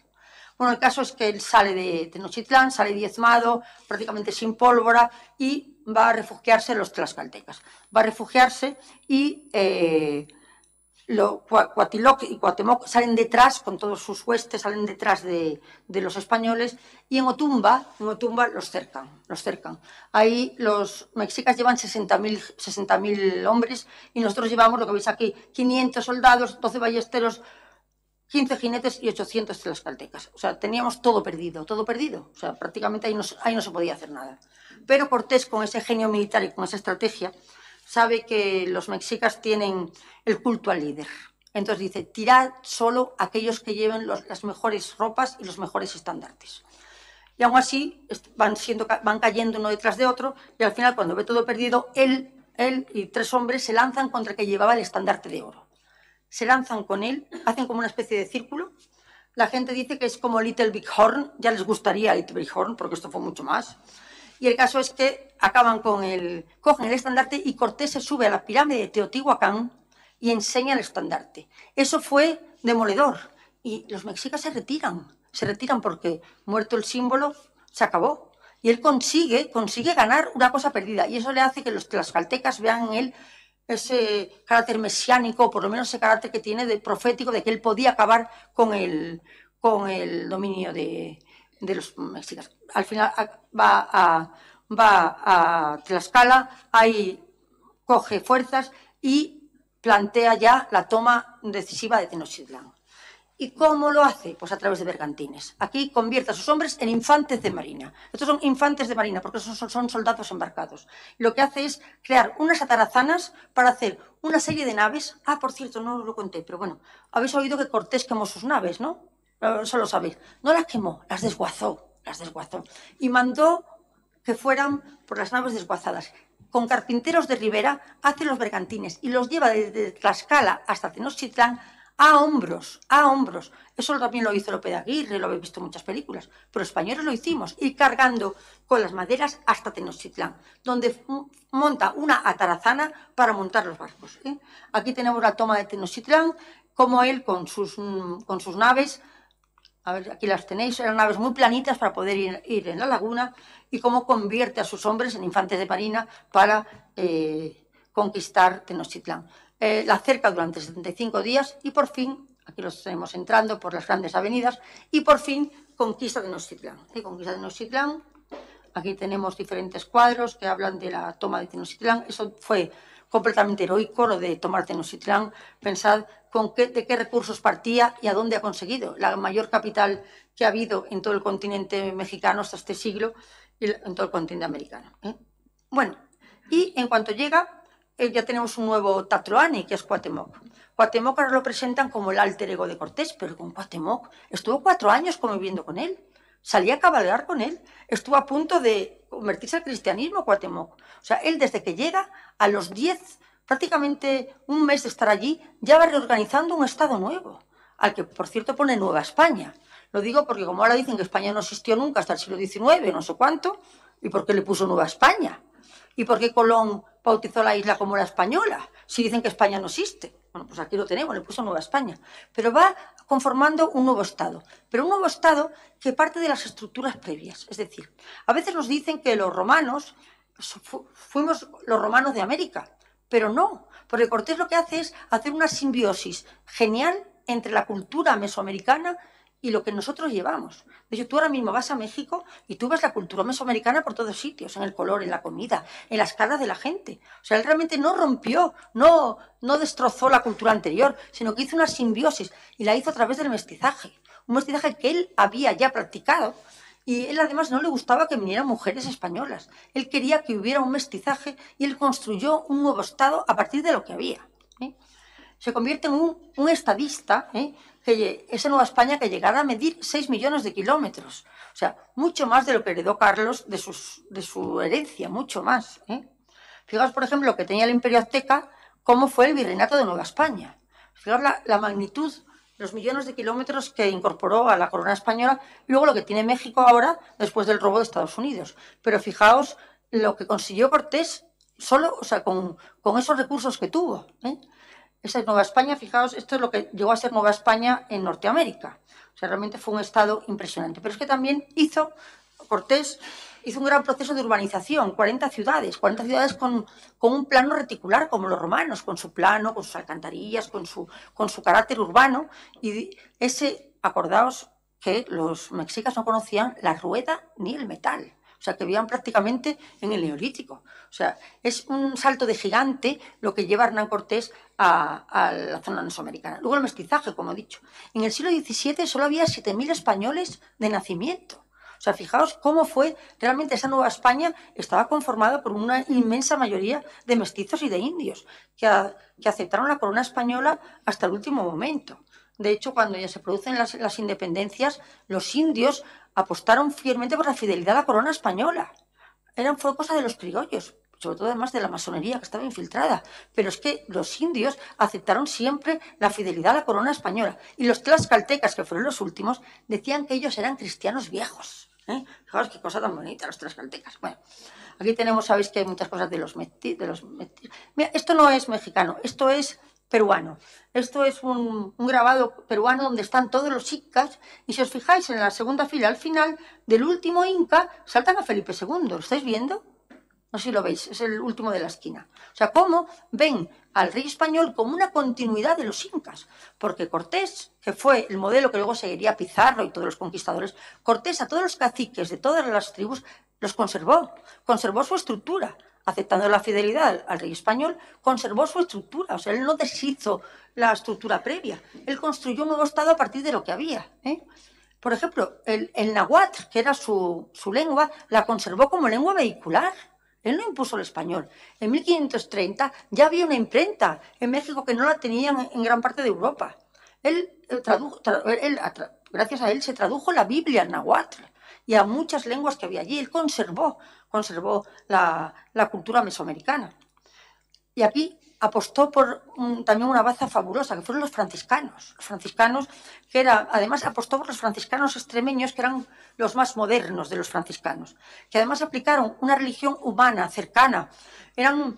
Bueno, el caso es que él sale de Tenochtitlán, sale diezmado, prácticamente sin pólvora y va a refugiarse en los tlaxcaltecas. Va a refugiarse y eh, Cuatiloc y Cuatemoc salen detrás, con todos sus huestes, salen detrás de, los españoles y en Otumba, en Otumba los cercan, los cercan. Ahí los mexicas llevan 60.000 hombres y nosotros llevamos, lo que veis aquí, 500 soldados, 12 ballesteros, 15 jinetes y 800 tlaxcaltecas. O sea, teníamos todo perdido, todo perdido. O sea, prácticamente ahí no, se podía hacer nada. Pero Cortés, con ese genio militar y con esa estrategia, sabe que los mexicas tienen el culto al líder. Entonces dice, tirad solo aquellos que lleven las mejores ropas y los mejores estandartes. Y aún así van, siendo, van cayendo uno detrás de otro y al final cuando ve todo perdido, él, él y tres hombres se lanzan contra el que llevaba el estandarte de oro se lanzan con él, hacen como una especie de círculo. La gente dice que es como Little Big Horn, ya les gustaría Little Big Horn porque esto fue mucho más. Y el caso es que acaban con el, cogen el estandarte y Cortés se sube a la pirámide de Teotihuacán y enseña el estandarte. Eso fue demoledor y los mexicas se retiran, se retiran porque muerto el símbolo se acabó. Y él consigue, consigue ganar una cosa perdida y eso le hace que los tlaxcaltecas vean en él ese carácter mesiánico, por lo menos ese carácter que tiene de profético, de que él podía acabar con el, con el dominio de, de los mexicanos. Al final va a, va a Tlaxcala, ahí coge fuerzas y plantea ya la toma decisiva de Tenochtitlán. ¿Y cómo lo hace? Pues a través de bergantines. Aquí convierte a sus hombres en infantes de marina. Estos son infantes de marina porque son, soldados embarcados. Lo que hace es crear unas atarazanas para hacer una serie de naves. Ah, por cierto, no os lo conté, pero bueno, habéis oído que Cortés quemó sus naves, ¿no? Eso lo sabéis. No las quemó, las desguazó, las desguazó. Y mandó que fueran por las naves desguazadas con carpinteros de ribera hace los bergantines y los lleva desde Tlaxcala hasta Tenochtitlán a hombros, a hombros. Eso también lo hizo López de Aguirre, lo habéis visto en muchas películas, pero españoles lo hicimos, ir cargando con las maderas hasta Tenochtitlán, donde monta una atarazana para montar los barcos. ¿eh? Aquí tenemos la toma de Tenochtitlán, como él con sus, mm, con sus naves, aquí las tenéis, eran naves muy planitas para poder ir, en la laguna, y cómo convierte a sus hombres en infantes de marina para eh, conquistar Tenochtitlán. Eh, la cerca durante 75 días y por fin, aquí los tenemos entrando por las grandes avenidas, y por fin conquista de Nochitlán. Conquista de aquí tenemos diferentes cuadros que hablan de la toma de Tenochtitlán, eso fue completamente heroico lo de tomar Tenochtitlán, pensad con qué, de qué recursos partía y a dónde ha conseguido. La mayor capital que ha habido en todo el continente mexicano hasta este siglo y en todo el continente americano. ¿eh? Bueno, y en cuanto llega, eh, ya tenemos un nuevo Tatroani, que es Cuatemoc. Cuatemoc ahora lo presentan como el alter ego de Cortés, pero con Cuatemoc estuvo cuatro años conviviendo con él, salía a cabalgar con él, estuvo a punto de convertirse al cristianismo Cuatemoc. O sea, él desde que llega, a los diez, prácticamente un mes de estar allí, ya va reorganizando un Estado nuevo, al que, por cierto, pone Nueva España. Lo digo porque como ahora dicen que España no existió nunca hasta el siglo XIX, no sé cuánto, ¿y por qué le puso Nueva España? ¿Y por qué Colón bautizó la isla como la española, si dicen que España no existe. Bueno, pues aquí lo tenemos, le puso Nueva España. Pero va conformando un nuevo Estado, pero un nuevo Estado que parte de las estructuras previas. Es decir, a veces nos dicen que los romanos fuimos los romanos de América, pero no, porque Cortés lo que hace es hacer una simbiosis genial entre la cultura mesoamericana y lo que nosotros llevamos. De hecho, tú ahora mismo vas a México y tú ves la cultura mesoamericana por todos sitios, en el color, en la comida, en las caras de la gente. O sea, él realmente no rompió, no, no destrozó la cultura anterior, sino que hizo una simbiosis y la hizo a través del mestizaje. Un mestizaje que él había ya practicado y él además no le gustaba que vinieran mujeres españolas. Él quería que hubiera un mestizaje y él construyó un nuevo Estado a partir de lo que había. ¿eh? se convierte en un, estadista ¿eh? que esa Nueva España que llegara a medir 6 millones de kilómetros. O sea, mucho más de lo que heredó Carlos de, su herencia, mucho más. ¿eh? Fijaos, por ejemplo, lo que tenía el Imperio Azteca, cómo fue el Virreinato de Nueva España. Fijaos la, magnitud los millones de kilómetros que incorporó a la corona española luego lo que tiene México ahora después del robo de Estados Unidos. Pero fijaos lo que consiguió Cortés solo, o sea, con, esos recursos que tuvo. ¿eh? Esa es Nueva España, fijaos, esto es lo que llegó a ser Nueva España en Norteamérica. O sea, realmente fue un estado impresionante. Pero es que también hizo, Cortés hizo un gran proceso de urbanización, 40 ciudades, 40 ciudades con, con un plano reticular como los romanos, con su plano, con sus alcantarillas, con su, con su carácter urbano. Y ese, acordaos que los mexicas no conocían la rueda ni el metal o sea, que vivían prácticamente en el Neolítico. O sea, es un salto de gigante lo que lleva Hernán Cortés a, la zona norteamericana. Luego el mestizaje, como he dicho. En el siglo XVII solo había 7.000 españoles de nacimiento. O sea, fijaos cómo fue realmente esa Nueva España estaba conformada por una inmensa mayoría de mestizos y de indios que, aceptaron la corona española hasta el último momento. De hecho, cuando ya se producen las, independencias, los indios apostaron fielmente por la fidelidad a la corona española. Eran, fue cosa de los criollos, sobre todo además de la masonería que estaba infiltrada. Pero es que los indios aceptaron siempre la fidelidad a la corona española. Y los tlaxcaltecas, que fueron los últimos, decían que ellos eran cristianos viejos. ¿eh? Fijaos qué cosa tan bonita los tlaxcaltecas. Bueno, aquí tenemos, sabéis que hay muchas cosas de los metis. Mira, esto no es mexicano, esto es peruano. Esto es un, un, grabado peruano donde están todos los incas y si os fijáis en la segunda fila al final del último inca saltan a Felipe II. ¿Lo estáis viendo? No sé si lo veis, es el último de la esquina. O sea, ¿cómo ven al rey español como una continuidad de los incas? Porque Cortés, que fue el modelo que luego seguiría Pizarro y todos los conquistadores, Cortés a todos los caciques de todas las tribus los conservó, conservó su estructura, aceptando la fidelidad al rey español, conservó su estructura. O sea, él no deshizo la estructura previa. Él construyó un nuevo Estado a partir de lo que había. ¿eh? Por ejemplo, el, nahuatl, que era su, lengua, la conservó como lengua vehicular. Él no impuso el español. En 1530 ya había una imprenta en México que no la tenían en gran parte de Europa. Él, eh, gracias a él se tradujo la Biblia en nahuatl y a muchas lenguas que había allí. Él conservó conservó la, cultura mesoamericana. Y aquí apostó por también una baza fabulosa, que fueron los franciscanos. Los franciscanos, que era, además apostó por los franciscanos extremeños, que eran los más modernos de los franciscanos, que además aplicaron una religión humana, cercana. Eran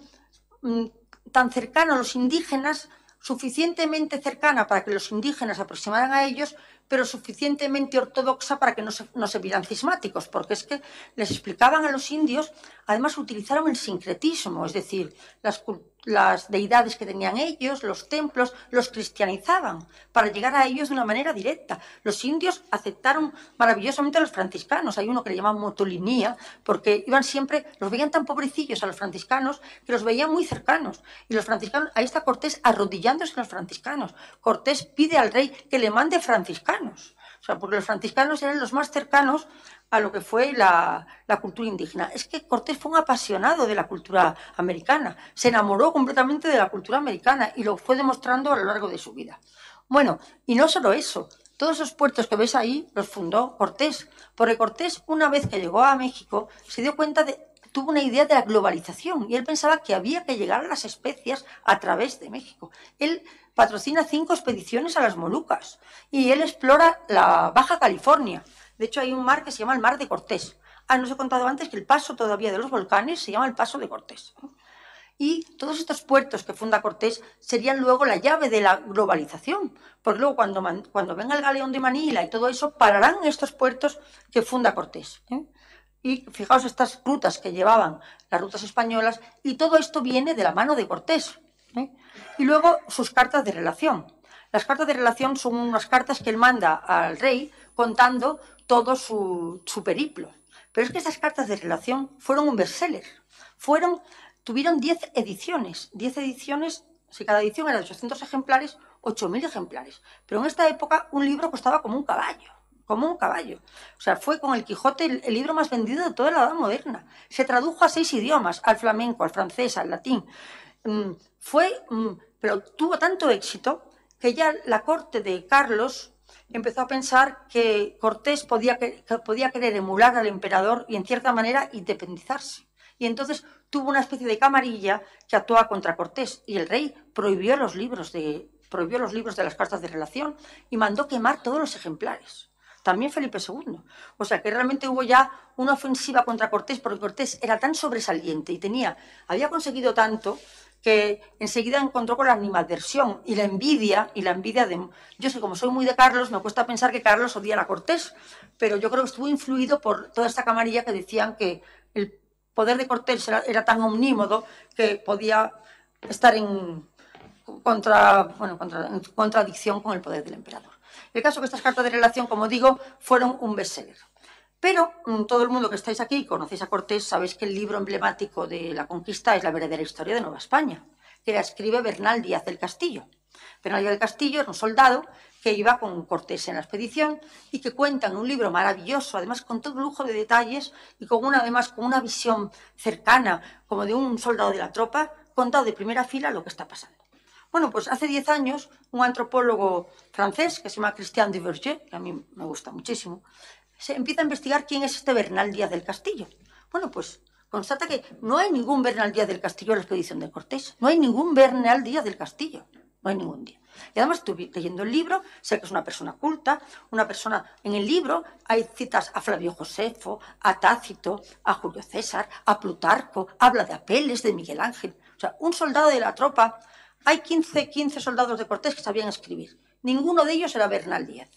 mm, tan cercanos los indígenas, suficientemente cercana para que los indígenas se aproximaran a ellos, pero suficientemente ortodoxa para que no se, vieran cismáticos, porque es que les explicaban a los indios, además utilizaron el sincretismo, es decir, las culturas las deidades que tenían ellos, los templos, los cristianizaban para llegar a ellos de una manera directa. Los indios aceptaron maravillosamente a los franciscanos. Hay uno que le llaman motolinía, porque iban siempre, los veían tan pobrecillos a los franciscanos que los veían muy cercanos. Y los franciscanos, ahí está Cortés arrodillándose a los franciscanos. Cortés pide al rey que le mande franciscanos o sea, porque los franciscanos eran los más cercanos a lo que fue la, cultura indígena. Es que Cortés fue un apasionado de la cultura americana, se enamoró completamente de la cultura americana y lo fue demostrando a lo largo de su vida. Bueno, y no solo eso, todos esos puertos que ves ahí los fundó Cortés, porque Cortés una vez que llegó a México se dio cuenta de tuvo una idea de la globalización y él pensaba que había que llegar a las especias a través de México. Él patrocina cinco expediciones a las Molucas y él explora la Baja California. De hecho, hay un mar que se llama el Mar de Cortés. Ah, no os he contado antes que el paso todavía de los volcanes se llama el Paso de Cortés. Y todos estos puertos que funda Cortés serían luego la llave de la globalización, porque luego cuando, cuando venga el galeón de Manila y todo eso, pararán estos puertos que funda Cortés. ¿eh? Y fijaos estas rutas que llevaban las rutas españolas, y todo esto viene de la mano de Cortés. ¿eh? Y luego sus cartas de relación. Las cartas de relación son unas cartas que él manda al rey contando todo su, periplo. Pero es que esas cartas de relación fueron un bestseller. Fueron, tuvieron 10 ediciones. 10 ediciones, si cada edición era de 800 ejemplares, 8.000 ejemplares. Pero en esta época un libro costaba como un caballo como un caballo. O sea, fue con el Quijote el, el, libro más vendido de toda la edad moderna. Se tradujo a seis idiomas, al flamenco, al francés, al latín. Mm, fue, mm, pero tuvo tanto éxito que ya la corte de Carlos empezó a pensar que Cortés podía, podía querer emular al emperador y en cierta manera independizarse. Y entonces tuvo una especie de camarilla que actuaba contra Cortés y el rey prohibió los libros prohibió los libros de las cartas de relación y mandó quemar todos los ejemplares también Felipe II. O sea que realmente hubo ya una ofensiva contra Cortés, porque Cortés era tan sobresaliente y tenía, había conseguido tanto que enseguida encontró con la animadversión y la envidia, y la envidia de... Yo sé, como soy muy de Carlos, me cuesta pensar que Carlos odiara a Cortés, pero yo creo que estuvo influido por toda esta camarilla que decían que el poder de Cortés era, tan omnímodo que podía estar en, contra, bueno, en contradicción con el poder del emperador. El caso es que estas cartas de relación, como digo, fueron un bestseller. Pero mm, todo el mundo que estáis aquí y conocéis a Cortés sabéis que el libro emblemático de la conquista es La verdadera historia de Nueva España, que la escribe Bernal Díaz del Castillo. Bernal Díaz del Castillo era un soldado que iba con Cortés en la expedición y que cuenta en un libro maravilloso, además con todo lujo de detalles y con una, además con una visión cercana, como de un soldado de la tropa, contado de primera fila lo que está pasando. Bueno, pues hace 10 años un antropólogo francés que se llama Christian Duverger, que a mí me gusta muchísimo, se empieza a investigar quién es este Bernal Díaz del Castillo. Bueno, pues constata que no hay ningún Bernal Díaz del Castillo en la expedición de Cortés. No hay ningún Bernal Díaz del Castillo. No hay ningún día. Y además estuve leyendo el libro, sé que es una persona culta, una persona en el libro hay citas a Flavio Josefo, a Tácito, a Julio César, a Plutarco, habla de Apeles, de Miguel Ángel. O sea, un soldado de la tropa hay 15, 15 soldados de Cortés que sabían escribir. Ninguno de ellos era Bernal Díaz.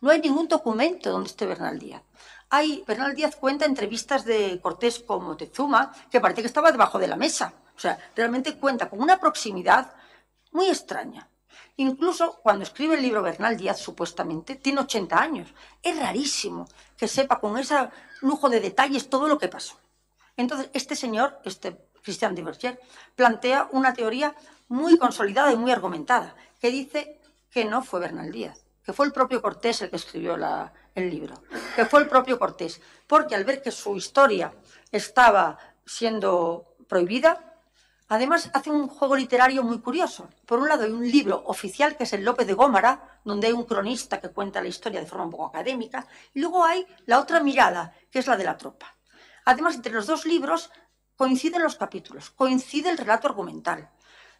No hay ningún documento donde esté Bernal Díaz. Hay, Bernal Díaz cuenta entrevistas de Cortés con Moctezuma, que parece que estaba debajo de la mesa. O sea, realmente cuenta con una proximidad muy extraña. Incluso cuando escribe el libro Bernal Díaz, supuestamente, tiene 80 años. Es rarísimo que sepa con ese lujo de detalles todo lo que pasó. Entonces, este señor, este Christian de plantea una teoría muy consolidada y muy argumentada, que dice que no fue Bernal Díaz, que fue el propio Cortés el que escribió el libro, que fue el propio Cortés, porque al ver que su historia estaba siendo prohibida, además hace un juego literario muy curioso. Por un lado hay un libro oficial que es el López de Gómara, donde hay un cronista que cuenta la historia de forma un poco académica, y luego hay la otra mirada, que es la de la tropa. Además, entre los dos libros coinciden los capítulos, coincide el relato argumental.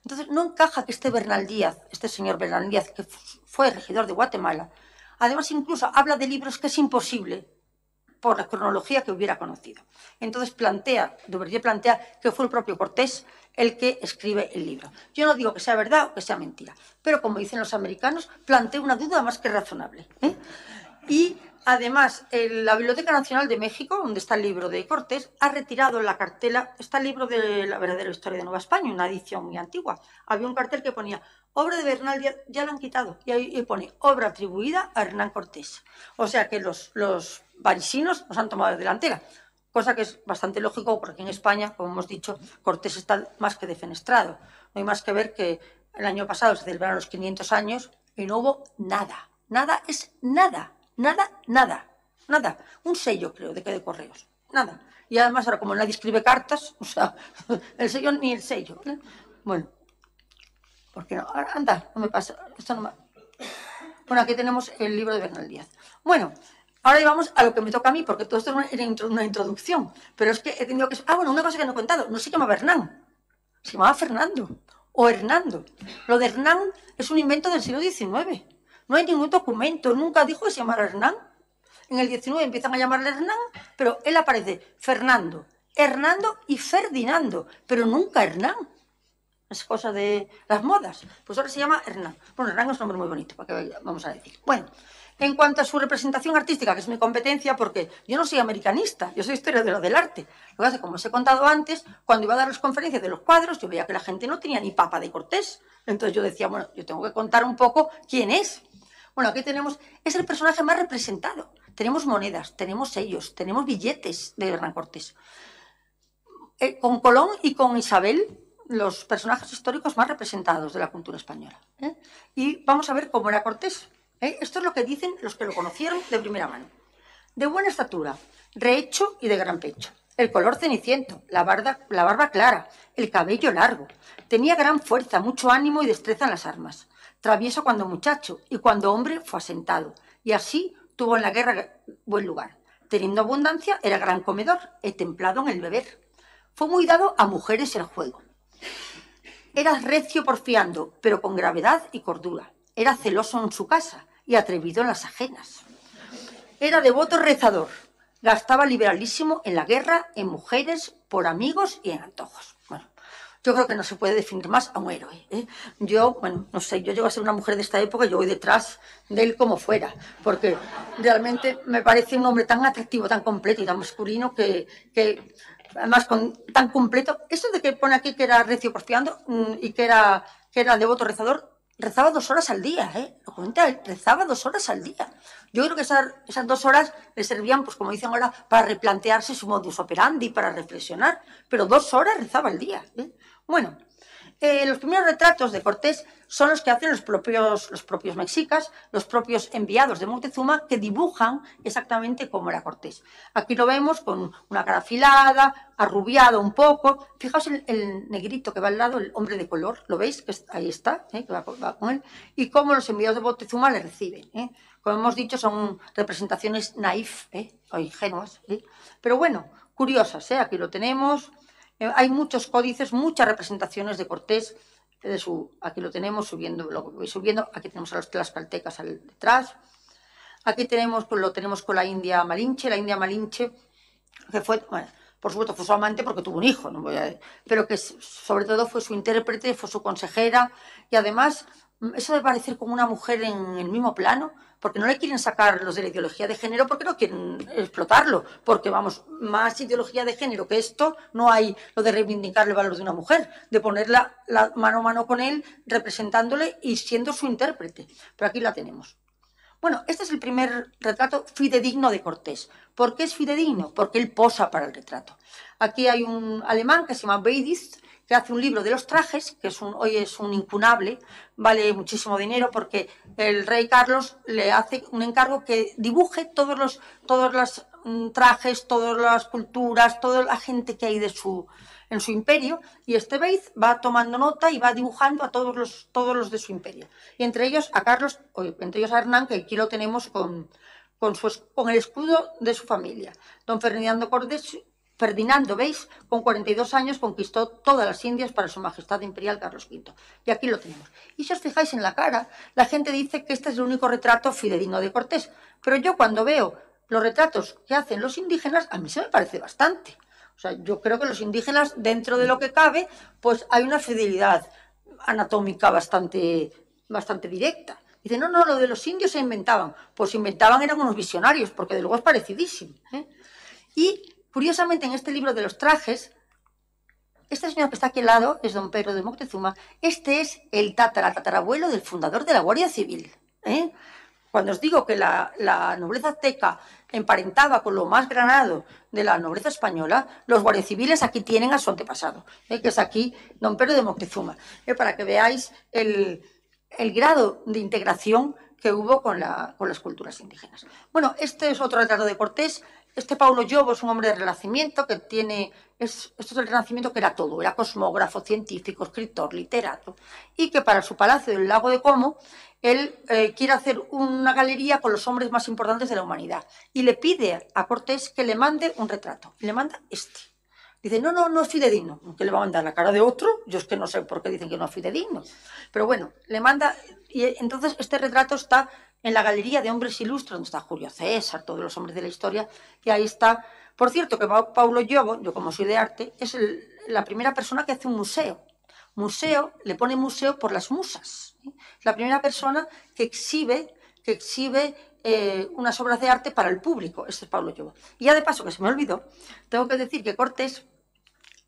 Entonces, no encaja que este Bernal Díaz, este señor Bernal Díaz, que fue regidor de Guatemala, además incluso habla de libros que es imposible por la cronología que hubiera conocido. Entonces plantea, debería plantea que fue el propio Cortés el que escribe el libro. Yo no digo que sea verdad o que sea mentira, pero como dicen los americanos, plantea una duda más que razonable. ¿eh? Y Además, la Biblioteca Nacional de México, donde está el libro de Cortés, ha retirado la cartela, está el libro de la verdadera historia de Nueva España, una edición muy antigua. Había un cartel que ponía obra de Bernal ya lo han quitado, y ahí pone obra atribuida a Hernán Cortés. O sea que los, los parisinos nos han tomado de delantera, cosa que es bastante lógico porque en España, como hemos dicho, Cortés está más que defenestrado. No hay más que ver que el año pasado se celebraron los 500 años y no hubo nada. Nada es nada. Nada, nada, nada. Un sello, creo, de que de correos. Nada. Y además ahora como nadie escribe cartas, o sea, el sello ni el sello. Bueno, ¿eh? Bueno, porque no, anda, no me pasa, Bueno, aquí tenemos el libro de Bernal Díaz. Bueno, ahora vamos a lo que me toca a mí, porque todo esto era una introducción, pero es que he tenido que... Ah, bueno, una cosa que no he contado, no se llama Bernán, se llamaba Fernando o Hernando. Lo de Hernán es un invento del siglo XIX. No hay ningún documento, nunca dijo que se llamara Hernán. En el 19 empiezan a llamarle Hernán, pero él aparece Fernando, Hernando y Ferdinando, pero nunca Hernán. Es cosa de las modas. Pues ahora se llama Hernán. Bueno, Hernán es un nombre muy bonito, para vamos a decir. Bueno, en cuanto a su representación artística, que es mi competencia, porque yo no soy americanista, yo soy historiadora del arte. Lo que como os he contado antes, cuando iba a dar las conferencias de los cuadros, yo veía que la gente no tenía ni papa de Cortés. Entonces yo decía, bueno, yo tengo que contar un poco quién es. Bueno, aquí tenemos, es el personaje más representado. Tenemos monedas, tenemos sellos, tenemos billetes de Hernán Cortés. Eh, con Colón y con Isabel, los personajes históricos más representados de la cultura española. ¿eh? Y vamos a ver cómo era Cortés. ¿eh? Esto es lo que dicen los que lo conocieron de primera mano. De buena estatura, rehecho y de gran pecho. El color ceniciento, la la barba clara, el cabello largo. Tenía gran fuerza, mucho ánimo y destreza en las armas travieso cuando muchacho y cuando hombre fue asentado, y así tuvo en la guerra buen lugar. Teniendo abundancia, era gran comedor y templado en el beber. Fue muy dado a mujeres el juego. Era recio porfiando, pero con gravedad y cordura. Era celoso en su casa y atrevido en las ajenas. Era devoto rezador. Gastaba liberalísimo en la guerra, en mujeres, por amigos y en antojos yo creo que no se puede definir más a un héroe. ¿eh? Yo, bueno, no sé, yo llego a ser una mujer de esta época, yo voy detrás de él como fuera, porque realmente me parece un hombre tan atractivo, tan completo y tan masculino que, que además con, tan completo. Eso de que pone aquí que era recio porfiando mm, y que era, que era devoto rezador, rezaba dos horas al día, ¿eh? Lo comenta rezaba dos horas al día. Yo creo que esas, esas, dos horas le servían, pues como dicen ahora, para replantearse su modus operandi, para reflexionar, pero dos horas rezaba al día. ¿eh? Bueno, eh, los primeros retratos de Cortés son los que hacen los propios, los propios mexicas, los propios enviados de Montezuma, que dibujan exactamente cómo era Cortés. Aquí lo vemos con una cara afilada, arrubiado un poco. Fijaos el, negrito que va al lado, el hombre de color, ¿lo veis? ahí está, ¿eh? que va, con él. Y cómo los enviados de Montezuma le reciben. ¿eh? Como hemos dicho, son representaciones naif o ingenuas. Pero bueno, curiosas, aquí lo tenemos eh, hay muchos códices, muchas representaciones de Cortés. aquí lo tenemos subiendo, lo voy subiendo. Aquí tenemos a los tlaxcaltecas detrás. Aquí tenemos, pues lo tenemos con la India Malinche. La India Malinche, que fue, por supuesto, fue su amante porque tuvo un hijo, no voy pero que sobre todo fue su intérprete, fue su consejera. Y además, mm, eso de parecer como una mujer en el mismo plano, porque no le quieren sacar los de la ideología de género, porque no quieren explotarlo, porque vamos, más ideología de género que esto, no hay lo de reivindicar el valor de una mujer, de ponerla la mano a mano con él, representándole y siendo su intérprete. Pero aquí la tenemos. Bueno, este es el primer retrato fidedigno de Cortés. ¿Por qué es fidedigno? Porque él posa para el retrato. Aquí hay un alemán que se llama Beidis, que hace un libro de los trajes, que es un, hoy es un incunable, vale muchísimo dinero porque el rey Carlos le hace un encargo que dibuje todos los, todos los mm, trajes, todas las culturas, toda la gente que hay de su, en su imperio, y este Beiz va tomando nota y va dibujando a todos los, todos los de su imperio. Y entre ellos a Carlos, entre ellos a Hernán, que aquí lo tenemos con, con, con el escudo de su familia. Don Fernando Cordes... Ferdinando, ¿veis? Con 42 años conquistó todas las Indias para su Majestad Imperial Carlos V. Y aquí lo tenemos. Y si os fijáis en la cara, la gente dice que este es el único retrato fidedigno de Cortés. Pero yo cuando veo los retratos que hacen los indígenas, a mí se me parece bastante. O sea, yo creo que los indígenas, dentro de lo que cabe, pues hay una fidelidad anatómica bastante, bastante directa. Dice, no, no, lo de los indios se inventaban. Pues inventaban, eran unos visionarios, porque de luego es parecidísimo. ¿eh? Y Curiosamente, en este libro de los trajes, este señor que está aquí al lado es don Pedro de Moctezuma. Este es el tatara, tatarabuelo del fundador de la Guardia Civil. ¿eh? Cuando os digo que la, nobleza azteca emparentaba con lo más granado de la nobleza española, los guardia civiles aquí tienen a su antepasado, ¿eh? que es aquí don Pedro de Moctezuma, ¿eh? para que veáis el, grado de integración que hubo con, con las culturas indígenas. Bueno, este es otro retrato de Cortés, este Paulo Llobo es un hombre de renacimiento que tiene, es, esto es el renacimiento que era todo, era cosmógrafo, científico, escritor, literato, y que para su palacio del lago de Como, él eh, quiere hacer una galería con los hombres más importantes de la humanidad, y le pide a Cortés que le mande un retrato, y le manda este. Dice, no, no, no es fidedigno. ¿Qué le va a mandar la cara de otro? Yo es que no sé por qué dicen que no de fidedigno. Pero bueno, le manda, y entonces este retrato está en la Galería de Hombres Ilustres, donde está Julio César, todos los hombres de la historia, y ahí está. Por cierto, que Paulo Llobo, yo como soy de arte, es la primera persona que hace un museo. Museo, le pone museo por las musas. La primera persona que exhibe, que exhibe eh, unas obras de arte para el público. Este es Paulo Llobo. Y ya de paso, que se me olvidó, tengo que decir que Cortés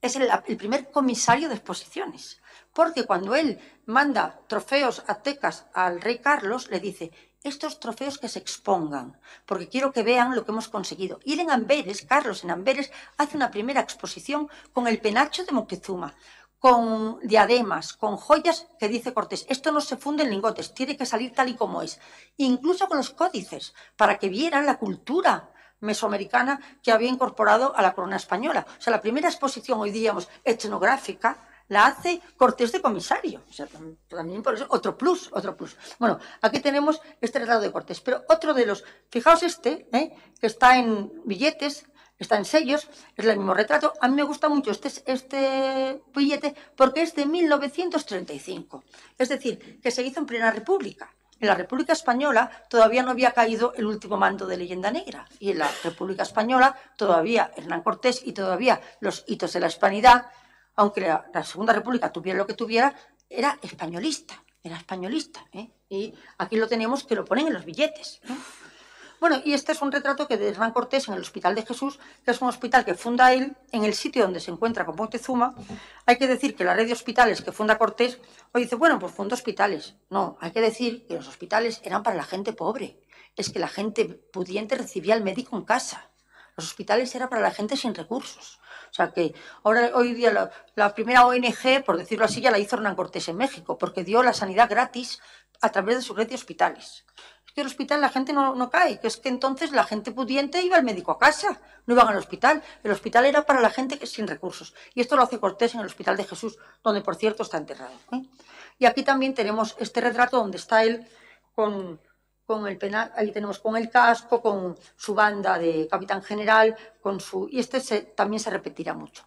es el, el primer comisario de exposiciones. Porque cuando él manda trofeos aztecas al rey Carlos, le dice, estos trofeos que se expongan, porque quiero que vean lo que hemos conseguido. Ir en Amberes, Carlos en Amberes hace una primera exposición con el penacho de Moctezuma, con diademas, con joyas que dice Cortés. Esto no se funde en lingotes, tiene que salir tal y como es. Incluso con los códices, para que vieran la cultura mesoamericana que había incorporado a la corona española. O sea, la primera exposición, hoy diríamos, etnográfica, la hace Cortés de comisario. también por otro plus, otro plus. Bueno, aquí tenemos este retrato de Cortés, pero otro de los, fijaos este, ¿eh? que está en billetes, está en sellos, es el mismo retrato. A mí me gusta mucho este, este billete porque es de 1935, es decir, que se hizo en plena República. En la República Española todavía no había caído el último mando de leyenda negra y en la República Española todavía Hernán Cortés y todavía los hitos de la hispanidad aunque la, Segunda República tuviera lo que tuviera, era españolista, era españolista. ¿eh? Y aquí lo tenemos que lo ponen en los billetes. Bueno, y este es un retrato que de Hernán Cortés en el Hospital de Jesús, que es un hospital que funda él en el sitio donde se encuentra con Montezuma. Hay que decir que la red de hospitales que funda Cortés, hoy dice, bueno, pues funda hospitales. No, hay que decir que los hospitales eran para la gente pobre. Es que la gente pudiente recibía al médico en casa. Los hospitales eran para la gente sin recursos. O sea que ahora hoy día la, primera ONG, por decirlo así, ya la hizo Hernán Cortés en México, porque dio la sanidad gratis a través de su red de hospitales. Es que el hospital la gente no, cae, que es que entonces la gente pudiente iba al médico a casa, no iban al hospital. El hospital era para la gente sin recursos. Y esto lo hace Cortés en el Hospital de Jesús, donde por cierto está enterrado. ¿eh? Y aquí también tenemos este retrato donde está él con con el penal, ahí tenemos con el casco, con su banda de capitán general, con su y este se, también se repetirá mucho.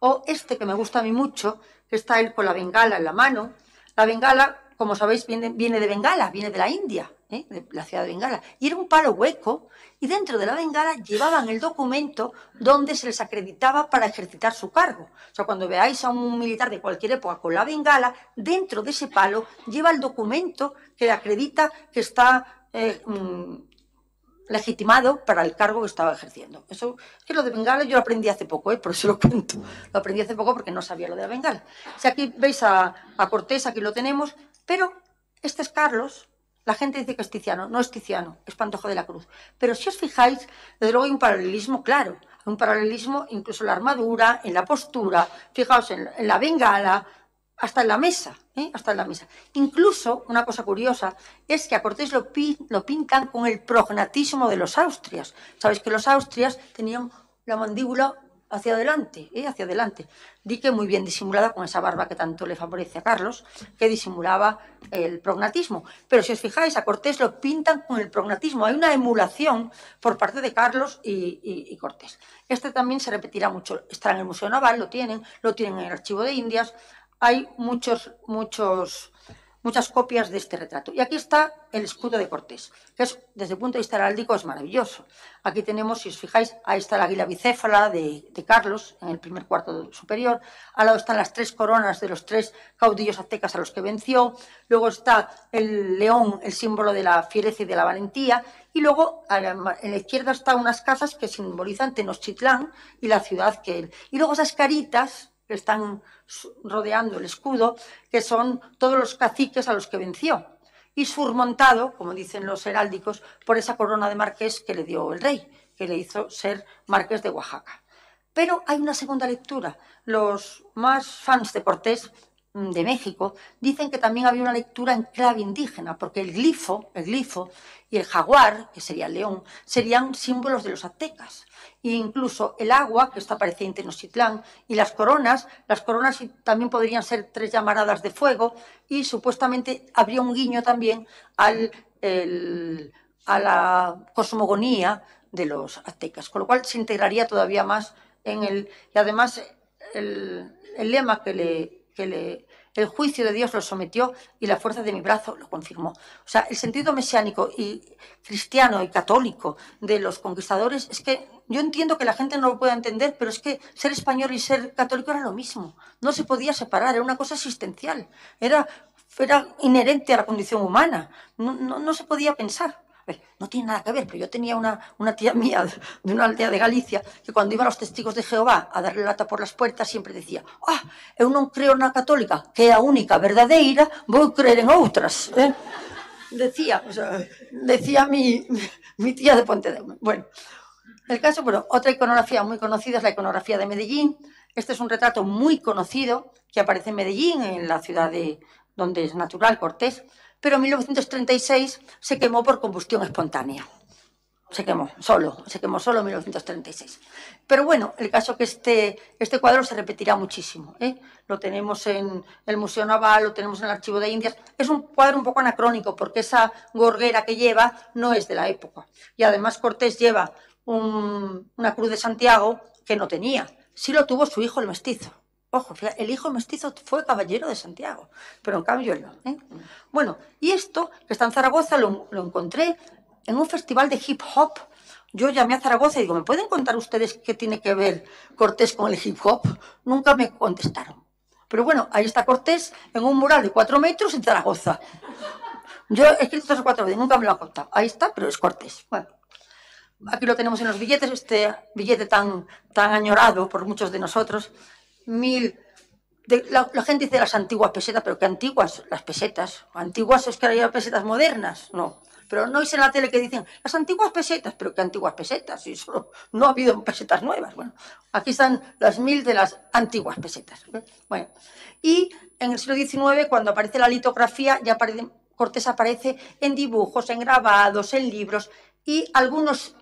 O este que me gusta a mí mucho, que está él con la bengala en la mano. La bengala, como sabéis, viene de Bengala, viene de la India. ¿eh? la ciudad de Bengala, y era un palo hueco, y dentro de la bengala llevaban el documento donde se les acreditaba para ejercitar su cargo. O sea, cuando veáis a un militar de cualquier época con la bengala, dentro de ese palo lleva el documento que le acredita que está eh, mm, legitimado para el cargo que estaba ejerciendo. Eso que lo de bengala yo lo aprendí hace poco, ¿eh? por eso lo cuento. Lo aprendí hace poco porque no sabía lo de la bengala. Si aquí veis a, a Cortés, aquí lo tenemos, pero este es Carlos, la gente dice que es Tiziano, no es Tiziano, es pantojo de la Cruz. Pero si os fijáis, desde luego hay un paralelismo claro, Hay un paralelismo incluso en la armadura, en la postura, fijaos en, la bengala, hasta en la mesa, ¿eh? hasta la mesa. Incluso, una cosa curiosa, es que a Cortés lo, pincan lo pintan con el prognatismo de los austrias. Sabéis que los austrias tenían la mandíbula hacia adelante, ¿eh? hacia adelante. Dique muy bien disimulada con esa barba que tanto le favorece a Carlos, que disimulaba el prognatismo. Pero si os fijáis, a Cortés lo pintan con el prognatismo. Hay una emulación por parte de Carlos y, y Cortés. Este también se repetirá mucho. Está en el Museo Naval, lo tienen, lo tienen en el Archivo de Indias. Hay muchos, muchos muchas copias de este retrato. Y aquí está el escudo de Cortés, que es, desde el punto de vista heráldico es maravilloso. Aquí tenemos, si os fijáis, ahí está la águila bicéfala de, de, Carlos, en el primer cuarto superior. Al lado están las tres coronas de los tres caudillos aztecas a los que venció. Luego está el león, el símbolo de la fiereza y de la valentía. Y luego en la izquierda están unas casas que simbolizan Tenochtitlán y la ciudad que él. Y luego esas caritas que están rodeando el escudo, que son todos los caciques a los que venció, y surmontado, como dicen los heráldicos, por esa corona de marqués que le dio el rey, que le hizo ser marqués de Oaxaca. Pero hay una segunda lectura. Los más fans de Cortés mm, de México dicen que también había una lectura en clave indígena, porque el glifo, el glifo y el jaguar, que sería el león, serían símbolos de los aztecas. E incluso el agua, que está parecida en Tenochtitlán, y las coronas, las coronas también podrían ser tres llamaradas de fuego, y supuestamente habría un guiño también al, a la cosmogonía de los aztecas, con lo cual se integraría todavía más en el... Y además el, lema que le, que le el juicio de Dios lo sometió y la fuerza de mi brazo lo confirmó. O sea, el sentido mesiánico y cristiano y católico de los conquistadores es que yo entiendo que la gente no lo pueda entender, pero es que ser español y ser católico era lo mismo. No se podía separar, era una cosa existencial, era, era inherente a la condición humana, no, se podía pensar. no tiene nada que ver, pero yo tenía una, una tía mía de una aldea de Galicia que cuando iban los testigos de Jehová a darle lata por las puertas siempre decía, ah, yo no creo una católica, que es a única voy a creer en otras». ¿eh? Decía, decía mi, tía de Pontevedra. Bueno, el caso, bueno, otra iconografía muy conocida es la iconografía de Medellín. Este es un retrato muy conocido que aparece en Medellín, en la ciudad de, donde es natural Cortés, pero en 1936 se quemó por combustión espontánea. Se quemó solo, se quemó solo en 1936. Pero bueno, el caso que este, este cuadro se repetirá muchísimo. ¿eh? Lo tenemos en el Museo Naval, lo tenemos en el Archivo de Indias. Es un cuadro un poco anacrónico porque esa gorguera que lleva no es de la época. Y además Cortés lleva una cruz de Santiago que no tenía. Sí lo tuvo su hijo el mestizo. Ojo, el hijo mestizo fue caballero de Santiago, pero en cambio él no. ¿eh? Bueno, y esto, que está en Zaragoza, lo, encontré en un festival de hip hop. Yo llamé a Zaragoza y digo, ¿me pueden contar ustedes qué tiene que ver Cortés con el hip hop? Nunca me contestaron. Pero bueno, ahí está Cortés en un mural de cuatro metros en Zaragoza. Yo he escrito tres cuatro veces, nunca me lo han contado. Ahí está, pero es Cortés. Bueno aquí lo tenemos en los billetes, este billete tan, tan añorado por muchos de nosotros, mil... De, la, gente dice las antiguas pesetas, pero qué antiguas las pesetas. Antiguas es que había pesetas modernas, no. Pero no es en la tele que dicen las antiguas pesetas, pero qué antiguas pesetas. Y solo no ha habido pesetas nuevas. Bueno, aquí están las mil de las antiguas pesetas. Bueno, y en el siglo XIX, cuando aparece la litografía, ya aparece, Cortés aparece en dibujos, en grabados, en libros y algunos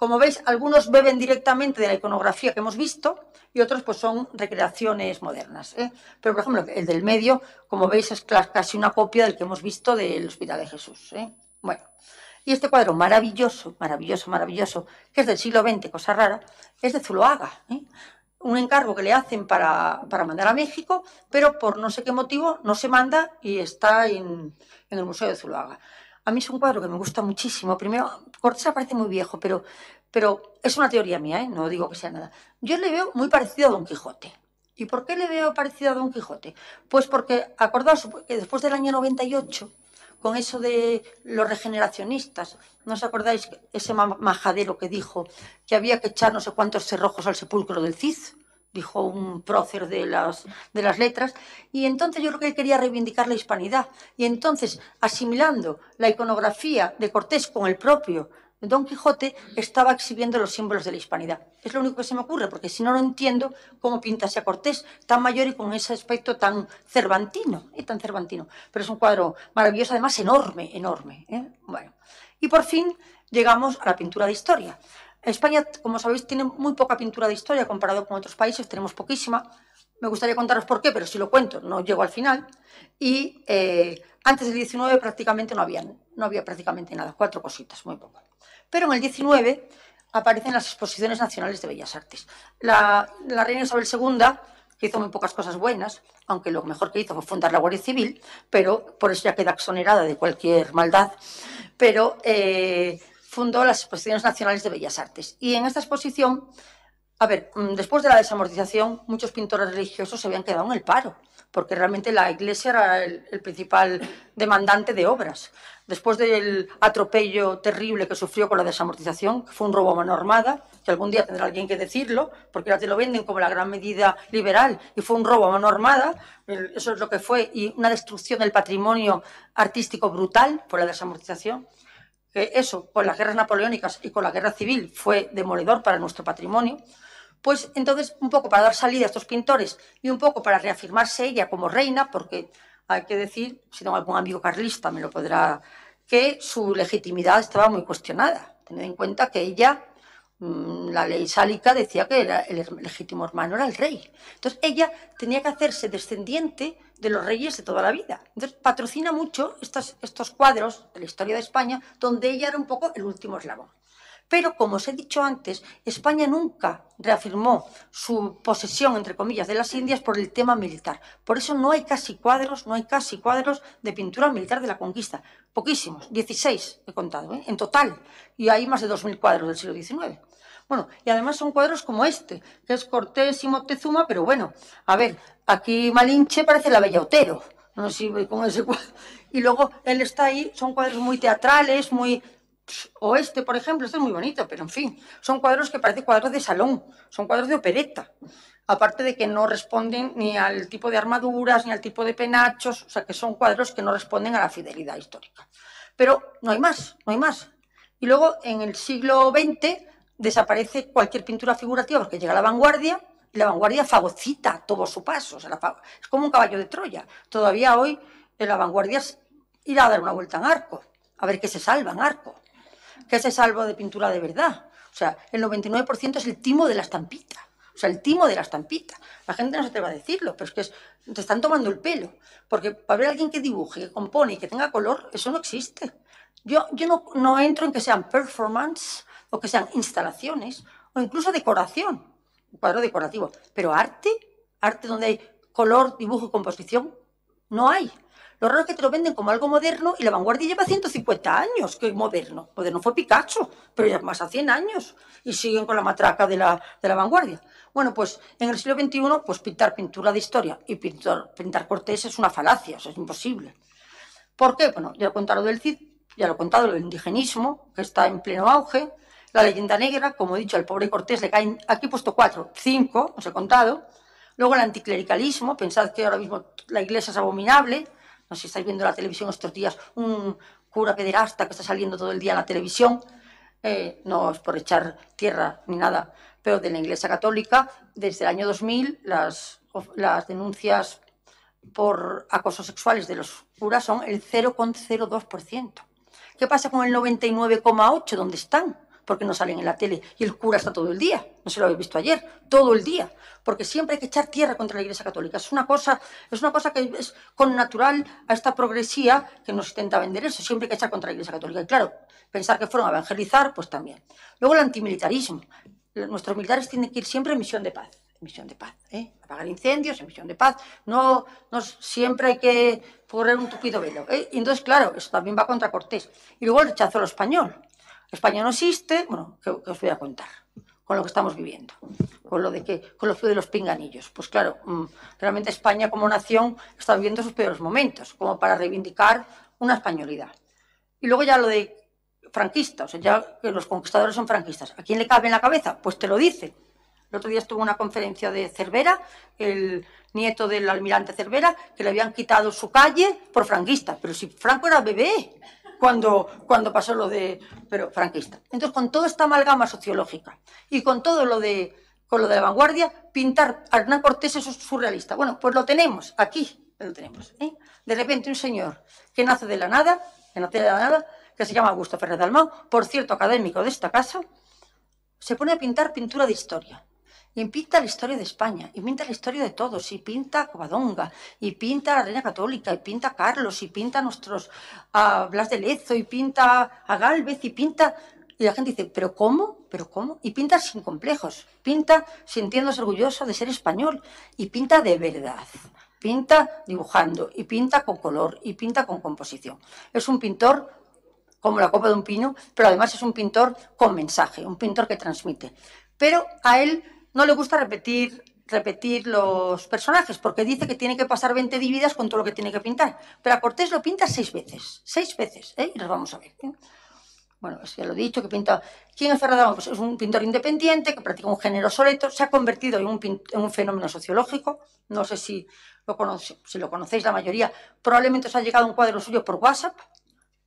como veis, algunos beben directamente de la iconografía que hemos visto y otros pues son recreaciones modernas. ¿eh? Pero, por ejemplo, el del medio, como veis, es casi una copia del que hemos visto del Hospital de Jesús. ¿eh? Bueno, y este cuadro maravilloso, maravilloso, maravilloso, que es del siglo XX, cosa rara, es de Zuloaga. ¿eh? Un encargo que le hacen para, mandar a México, pero por no sé qué motivo no se manda y está en, en el Museo de Zuloaga. A mí es un cuadro que me gusta muchísimo. Primero, Cortés parece muy viejo, pero, pero es una teoría mía, ¿eh? no digo que sea nada. Yo le veo muy parecido a Don Quijote. ¿Y por qué le veo parecido a Don Quijote? Pues porque, acordaos, que después del año 98, con eso de los regeneracionistas, ¿no os acordáis ese majadero que dijo que había que echar no sé cuántos cerrojos al sepulcro del Cid? dijo un prócer de las, de las letras, y entonces yo creo que quería reivindicar la hispanidad. Y entonces, asimilando la iconografía de Cortés con el propio Don Quijote, estaba exhibiendo los símbolos de la hispanidad. Es lo único que se me ocurre, porque si no, no entiendo cómo pintase a Cortés tan mayor y con ese aspecto tan cervantino, y eh, tan cervantino. Pero es un cuadro maravilloso, además enorme, enorme. ¿eh? Bueno, y por fin llegamos a la pintura de historia. España, como sabéis, tiene muy poca pintura de historia comparado con otros países, tenemos poquísima. Me gustaría contaros por qué, pero si lo cuento no llego al final. Y eh, antes del 19 prácticamente no había, no había prácticamente nada, cuatro cositas, muy poco. Pero en el 19 aparecen las exposiciones nacionales de Bellas Artes. La, reina Isabel II, que hizo muy pocas cosas buenas, aunque lo mejor que hizo fue fundar la Guardia Civil, pero por eso ya queda exonerada de cualquier maldad. Pero eh, fundó las Exposiciones Nacionales de Bellas Artes. Y en esta exposición, a ver, mm, después de la desamortización, muchos pintores religiosos se habían quedado en el paro, porque realmente la Iglesia era el, principal demandante de obras. Después del atropello terrible que sufrió con la desamortización, que fue un robo a mano armada, que algún día tendrá alguien que decirlo, porque ahora te lo venden como la gran medida liberal, y fue un robo a mano armada, eso es lo que fue, y una destrucción del patrimonio artístico brutal por la desamortización que eh, eso, con las guerras napoleónicas y con la guerra civil fue demoledor para nuestro patrimonio, pues entonces un poco para dar salida a estos pintores y un poco para reafirmarse ella como reina, porque hay que decir, si tengo algún amigo carlista me lo podrá, que su legitimidad estaba muy cuestionada, teniendo en cuenta que ella, mm, la ley sálica decía que era el legítimo hermano era el rey. Entonces ella tenía que hacerse descendiente de los reyes de toda la vida. Entonces patrocina mucho estos, estos cuadros de la historia de España, donde ella era un poco el último eslabón. Pero, como os he dicho antes, España nunca reafirmó su posesión, entre comillas, de las Indias por el tema militar. Por eso no hay casi cuadros, no hay casi cuadros de pintura militar de la conquista. Poquísimos, 16 he contado, ¿eh? en total. Y hay más de 2.000 cuadros del siglo XIX. Bueno, y además son cuadros como este, que es Cortés y Moctezuma, pero bueno, a ver, aquí Malinche parece la Bella Otero, no sirve con ese cuadro. Y luego él está ahí, son cuadros muy teatrales, muy... O este, por ejemplo, este es muy bonito, pero en fin, son cuadros que parecen cuadros de salón, son cuadros de opereta. Aparte de que no responden ni al tipo de armaduras, ni al tipo de penachos, o sea que son cuadros que no responden a la fidelidad histórica. Pero no hay más, no hay más. Y luego en el siglo XX desaparece cualquier pintura figurativa porque llega la vanguardia y la vanguardia fagocita todo su paso. es como un caballo de Troya. Todavía hoy en la vanguardia irá a dar una vuelta en arco, a ver qué se salva en arco, qué se salva de pintura de verdad. O sea, el 99% es el timo de la estampita. O sea, el timo de la estampita. La gente no se atreve a decirlo, pero es que te están tomando el pelo. Porque para ver a alguien que dibuje, que compone y que tenga color, eso no existe. Yo, yo no, no entro en que sean performance o que sean instalaciones o incluso decoración, un cuadro decorativo. Pero arte, arte donde hay color, dibujo, composición, no hay. Lo raro es que te lo venden como algo moderno y la vanguardia lleva 150 años. que moderno? Moderno fue Picasso, pero ya más a 100 años y siguen con la matraca de la, vanguardia. Bueno, pues en el siglo XXI, pues pintar pintura de historia y pintar, pintar cortés es una falacia, es imposible. ¿Por qué? Bueno, ya he contado del CID, ya lo he contado, el del indigenismo, que está en pleno auge, la leyenda negra, como he dicho, al pobre Cortés le caen, aquí he puesto cuatro, cinco, os he contado. Luego el anticlericalismo, pensad que ahora mismo la iglesia es abominable. No sé si estáis viendo la televisión estos días, un cura pederasta que está saliendo todo el día en la televisión. Eh, no es por echar tierra ni nada, pero de la iglesia católica, desde el año 2000, las, las denuncias por acoso sexuales de los curas son el 0,02%. ¿Qué pasa con el 99,8% ¿Dónde están? porque no salen en la tele. Y el cura está todo el día, no se lo habéis visto ayer, todo el día. Porque siempre hay que echar tierra contra la Iglesia Católica. Es una cosa, es una cosa que es con natural a esta progresía que nos intenta vender eso. Siempre hay que echar contra la Iglesia Católica. Y claro, pensar que fueron a evangelizar, pues también. Luego el antimilitarismo. Nuestros militares tienen que ir siempre en misión de paz misión de paz, ¿eh? apagar incendios, en misión de paz, no, no siempre hay que correr un tupido velo. ¿eh? Y entonces, claro, eso también va contra Cortés. Y luego el rechazo al español. España no existe, bueno, os voy a contar? Con lo que estamos viviendo, con lo de que, con de los pinganillos. Pues claro, mm, realmente España como nación está viviendo sus peores momentos, como para reivindicar una españolidad. Y luego ya lo de franquista, o sea, ya que los conquistadores son franquistas. ¿A quién le cabe en la cabeza? Pues te lo dice. El otro día estuvo una conferencia de Cervera, el nieto del almirante Cervera, que le habían quitado su calle por franquista. Pero si Franco era bebé, cuando, cuando pasó lo de pero franquista. Entonces, con toda esta amalgama sociológica y con todo lo de con lo de la vanguardia, pintar a Hernán Cortés es surrealista. Bueno, pues lo tenemos aquí, lo tenemos. ¿eh? De repente un señor que nace de la nada, que nace de la nada, que se llama Augusto Ferrer Dalmau, por cierto, académico de esta casa, se pone a pintar pintura de historia. Y pinta la historia de España, y pinta la historia de todos, y pinta Covadonga, y pinta la Reina Católica, y pinta Carlos, y pinta a nuestros a Blas de Lezo, y pinta a Galvez, y pinta... Y la gente dice, ¿pero cómo? ¿Pero cómo? Y pinta sin complejos, pinta sintiéndose orgulloso de ser español, y pinta de verdad pinta dibujando y pinta con color y pinta con composición. Es un pintor como la copa de un pino, pero además es un pintor con mensaje, un pintor que transmite. Pero a él no le gusta repetir repetir los personajes, porque dice que tiene que pasar 20 dividas con todo lo que tiene que pintar. Pero a Cortés lo pinta seis veces, seis veces, ¿eh? y nos vamos a ver. ¿eh? Bueno, ya lo he dicho, que pinta... ¿Quién es Fernando? Pues es un pintor independiente que practica un género soleto, se ha convertido en un, fenómeno sociológico, no sé si lo, si lo conocéis la mayoría, probablemente os ha llegado un cuadro suyo por WhatsApp,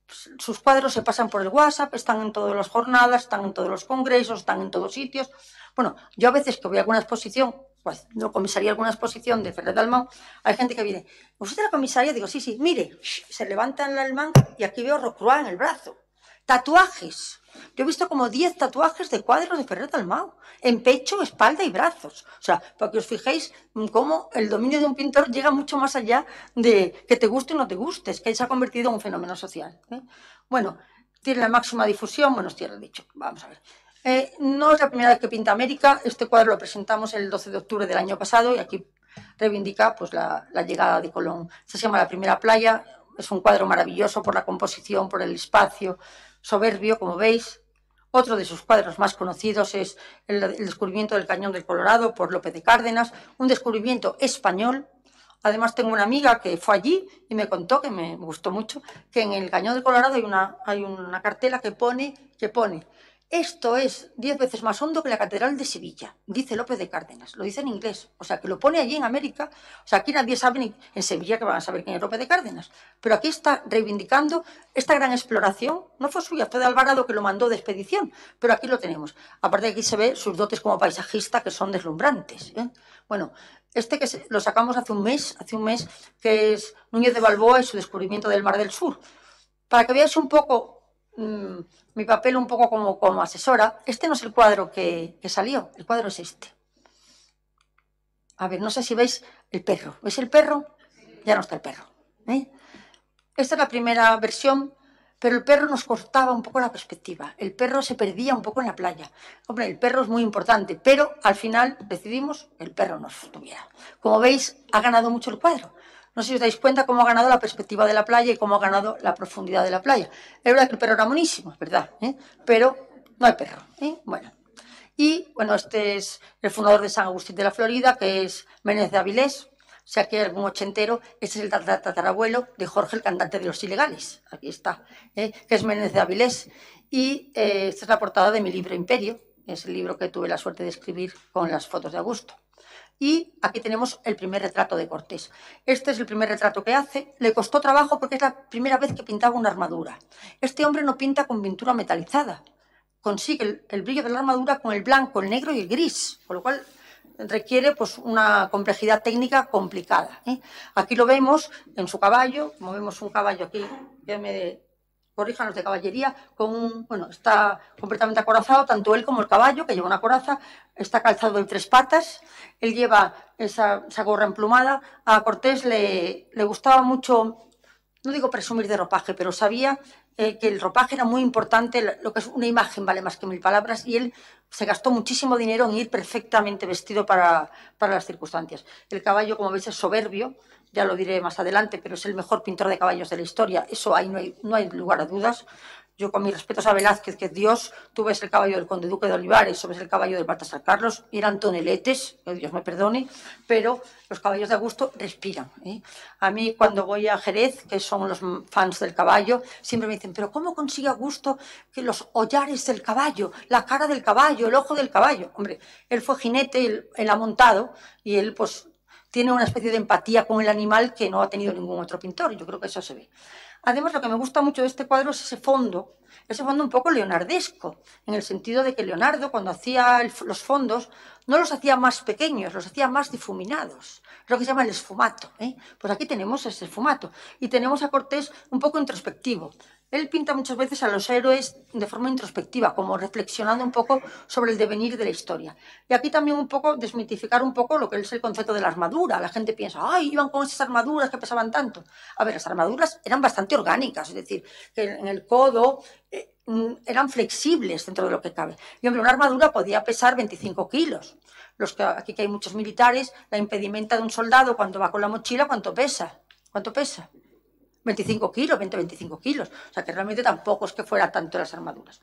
pues, sus cuadros se pasan por el WhatsApp, están en todas las jornadas, están en todos los congresos, están en todos sitios, bueno, yo a veces que voy a alguna exposición, pues no comisaría alguna exposición de Ferrer Dalmau, hay gente que viene, ¿usted la comisaría? Digo, sí, sí, mire, se levanta el almán y aquí veo Rocruá en el brazo. Tatuajes. Yo he visto como 10 tatuajes de cuadros de Ferrer Dalmau, en pecho, espalda y brazos. O sea, para que os fijéis mm, cómo el dominio de un pintor llega mucho más allá de que te guste o no te guste, es que se ha convertido en un fenómeno social. ¿eh? Bueno, tiene la máxima difusión, bueno, os lo dicho, vamos a ver. Eh, no es la primera vez que pinta América. Este cuadro lo presentamos el 12 de octubre del año pasado y aquí reivindica pues, la, llegada de Colón. Se llama La Primera Playa. Es un cuadro maravilloso por la composición, por el espacio, soberbio, como veis. Otro de sus cuadros más conocidos es el, descubrimiento del Cañón del Colorado por López de Cárdenas, un descubrimiento español Además, tengo una amiga que fue allí y me contó, que me gustó mucho, que en el Cañón del Colorado hay una, hay una cartela que pone, que pone, esto es diez veces más hondo que la Catedral de Sevilla, dice López de Cárdenas. Lo dice en inglés. O sea, que lo pone allí en América. O sea, aquí nadie sabe en Sevilla que van a saber quién es López de Cárdenas. Pero aquí está reivindicando esta gran exploración. No fue suya, fue de Alvarado que lo mandó de expedición. Pero aquí lo tenemos. Aparte, aquí se ve sus dotes como paisajista que son deslumbrantes. ¿eh? Bueno, este que lo sacamos hace un mes, hace un mes, que es Núñez de Balboa y su descubrimiento del Mar del Sur. Para que veáis un poco mm, mi papel un poco como, como asesora. Este no es el cuadro que, que salió, el cuadro es este. A ver, no sé si veis el perro. ¿Veis el perro? Ya no está el perro. ¿eh? Esta es la primera versión, pero el perro nos cortaba un poco la perspectiva. El perro se perdía un poco en la playa. Hombre, el perro es muy importante, pero al final decidimos que el perro nos tuviera. Como veis, ha ganado mucho el cuadro. No sé si os dais cuenta cómo ha ganado la perspectiva de la playa y cómo ha ganado la profundidad de la playa. Es verdad que ¿eh? el perro era es verdad, pero no hay perro. ¿eh? Bueno. Y bueno, este es el fundador de San Agustín de la Florida, que es Menes de Avilés, Si sea que hay algún ochentero, este es el tatarabuelo de Jorge, el cantante de Los Ilegales, aquí está, ¿eh? que es Menéndez de Avilés. Y esta es la portada de mi libro Imperio, es el libro que tuve la suerte de escribir con las fotos de Augusto. Y aquí tenemos el primer retrato de Cortés. Este es el primer retrato que hace. Le costó trabajo porque es la primera vez que pintaba una armadura. Este hombre no pinta con pintura metalizada. Consigue el, brillo de la armadura con el blanco, el negro y el gris, con lo cual requiere pues, una complejidad técnica complicada. ¿eh? Aquí lo vemos en su caballo, como vemos un caballo aquí, me corríjanos de caballería, con bueno, está completamente acorazado, tanto él como el caballo, que lleva una coraza, está calzado de tres patas, él lleva esa, gorra emplumada. A Cortés le, gustaba mucho, no digo presumir de ropaje, pero sabía eh, que el ropaje era muy importante, lo que es una imagen vale más que mil palabras, y él se gastó muchísimo dinero en ir perfectamente vestido para, para las circunstancias. El caballo, como veis, es soberbio, ya lo diré más adelante, pero es el mejor pintor de caballos de la historia, eso ahí no hay, no hay lugar a dudas. Yo con mis respetos a Velázquez, que es Dios, tú ves el caballo del conde duque de Olivares, tú ves el caballo del Baltasar Carlos, eran toneletes, Dios me perdone, pero los caballos de Augusto respiran. ¿eh? A mí cuando voy a Jerez, que son los fans del caballo, siempre me dicen, pero ¿cómo consigue Augusto que los hollares del caballo, la cara del caballo, el ojo del caballo? Hombre, él fue jinete, él, él ha montado y él pues tiene una especie de empatía con el animal que no ha tenido ningún otro pintor. Y yo creo que eso se ve. Además, lo que me gusta mucho de este cuadro es ese fondo es un fondo un poco leonardesco, en el sentido de que Leonardo cuando hacía los fondos no los hacía más pequeños, los hacía más difuminados, es lo que se llama el esfumato. ¿eh? Pues aquí tenemos ese esfumato y tenemos a Cortés un poco introspectivo. Él pinta muchas veces a los héroes de forma introspectiva, como reflexionando un poco sobre el devenir de la historia. Y aquí también un poco desmitificar un poco lo que es el concepto de la armadura. La gente piensa, ay, iban con esas armaduras que pesaban tanto. A ver, las armaduras eran bastante orgánicas, es decir, que en el codo Mm, eran flexibles dentro de lo que cabe. Y hombre, una armadura podía pesar 25 kilos. Los que, aquí que hay muchos militares, la impedimenta de un soldado cuando va con la mochila, ¿cuánto pesa? ¿Cuánto pesa? 25 kilos, 20, 25 kilos. O sea que realmente tampoco es que fuera tanto las armaduras.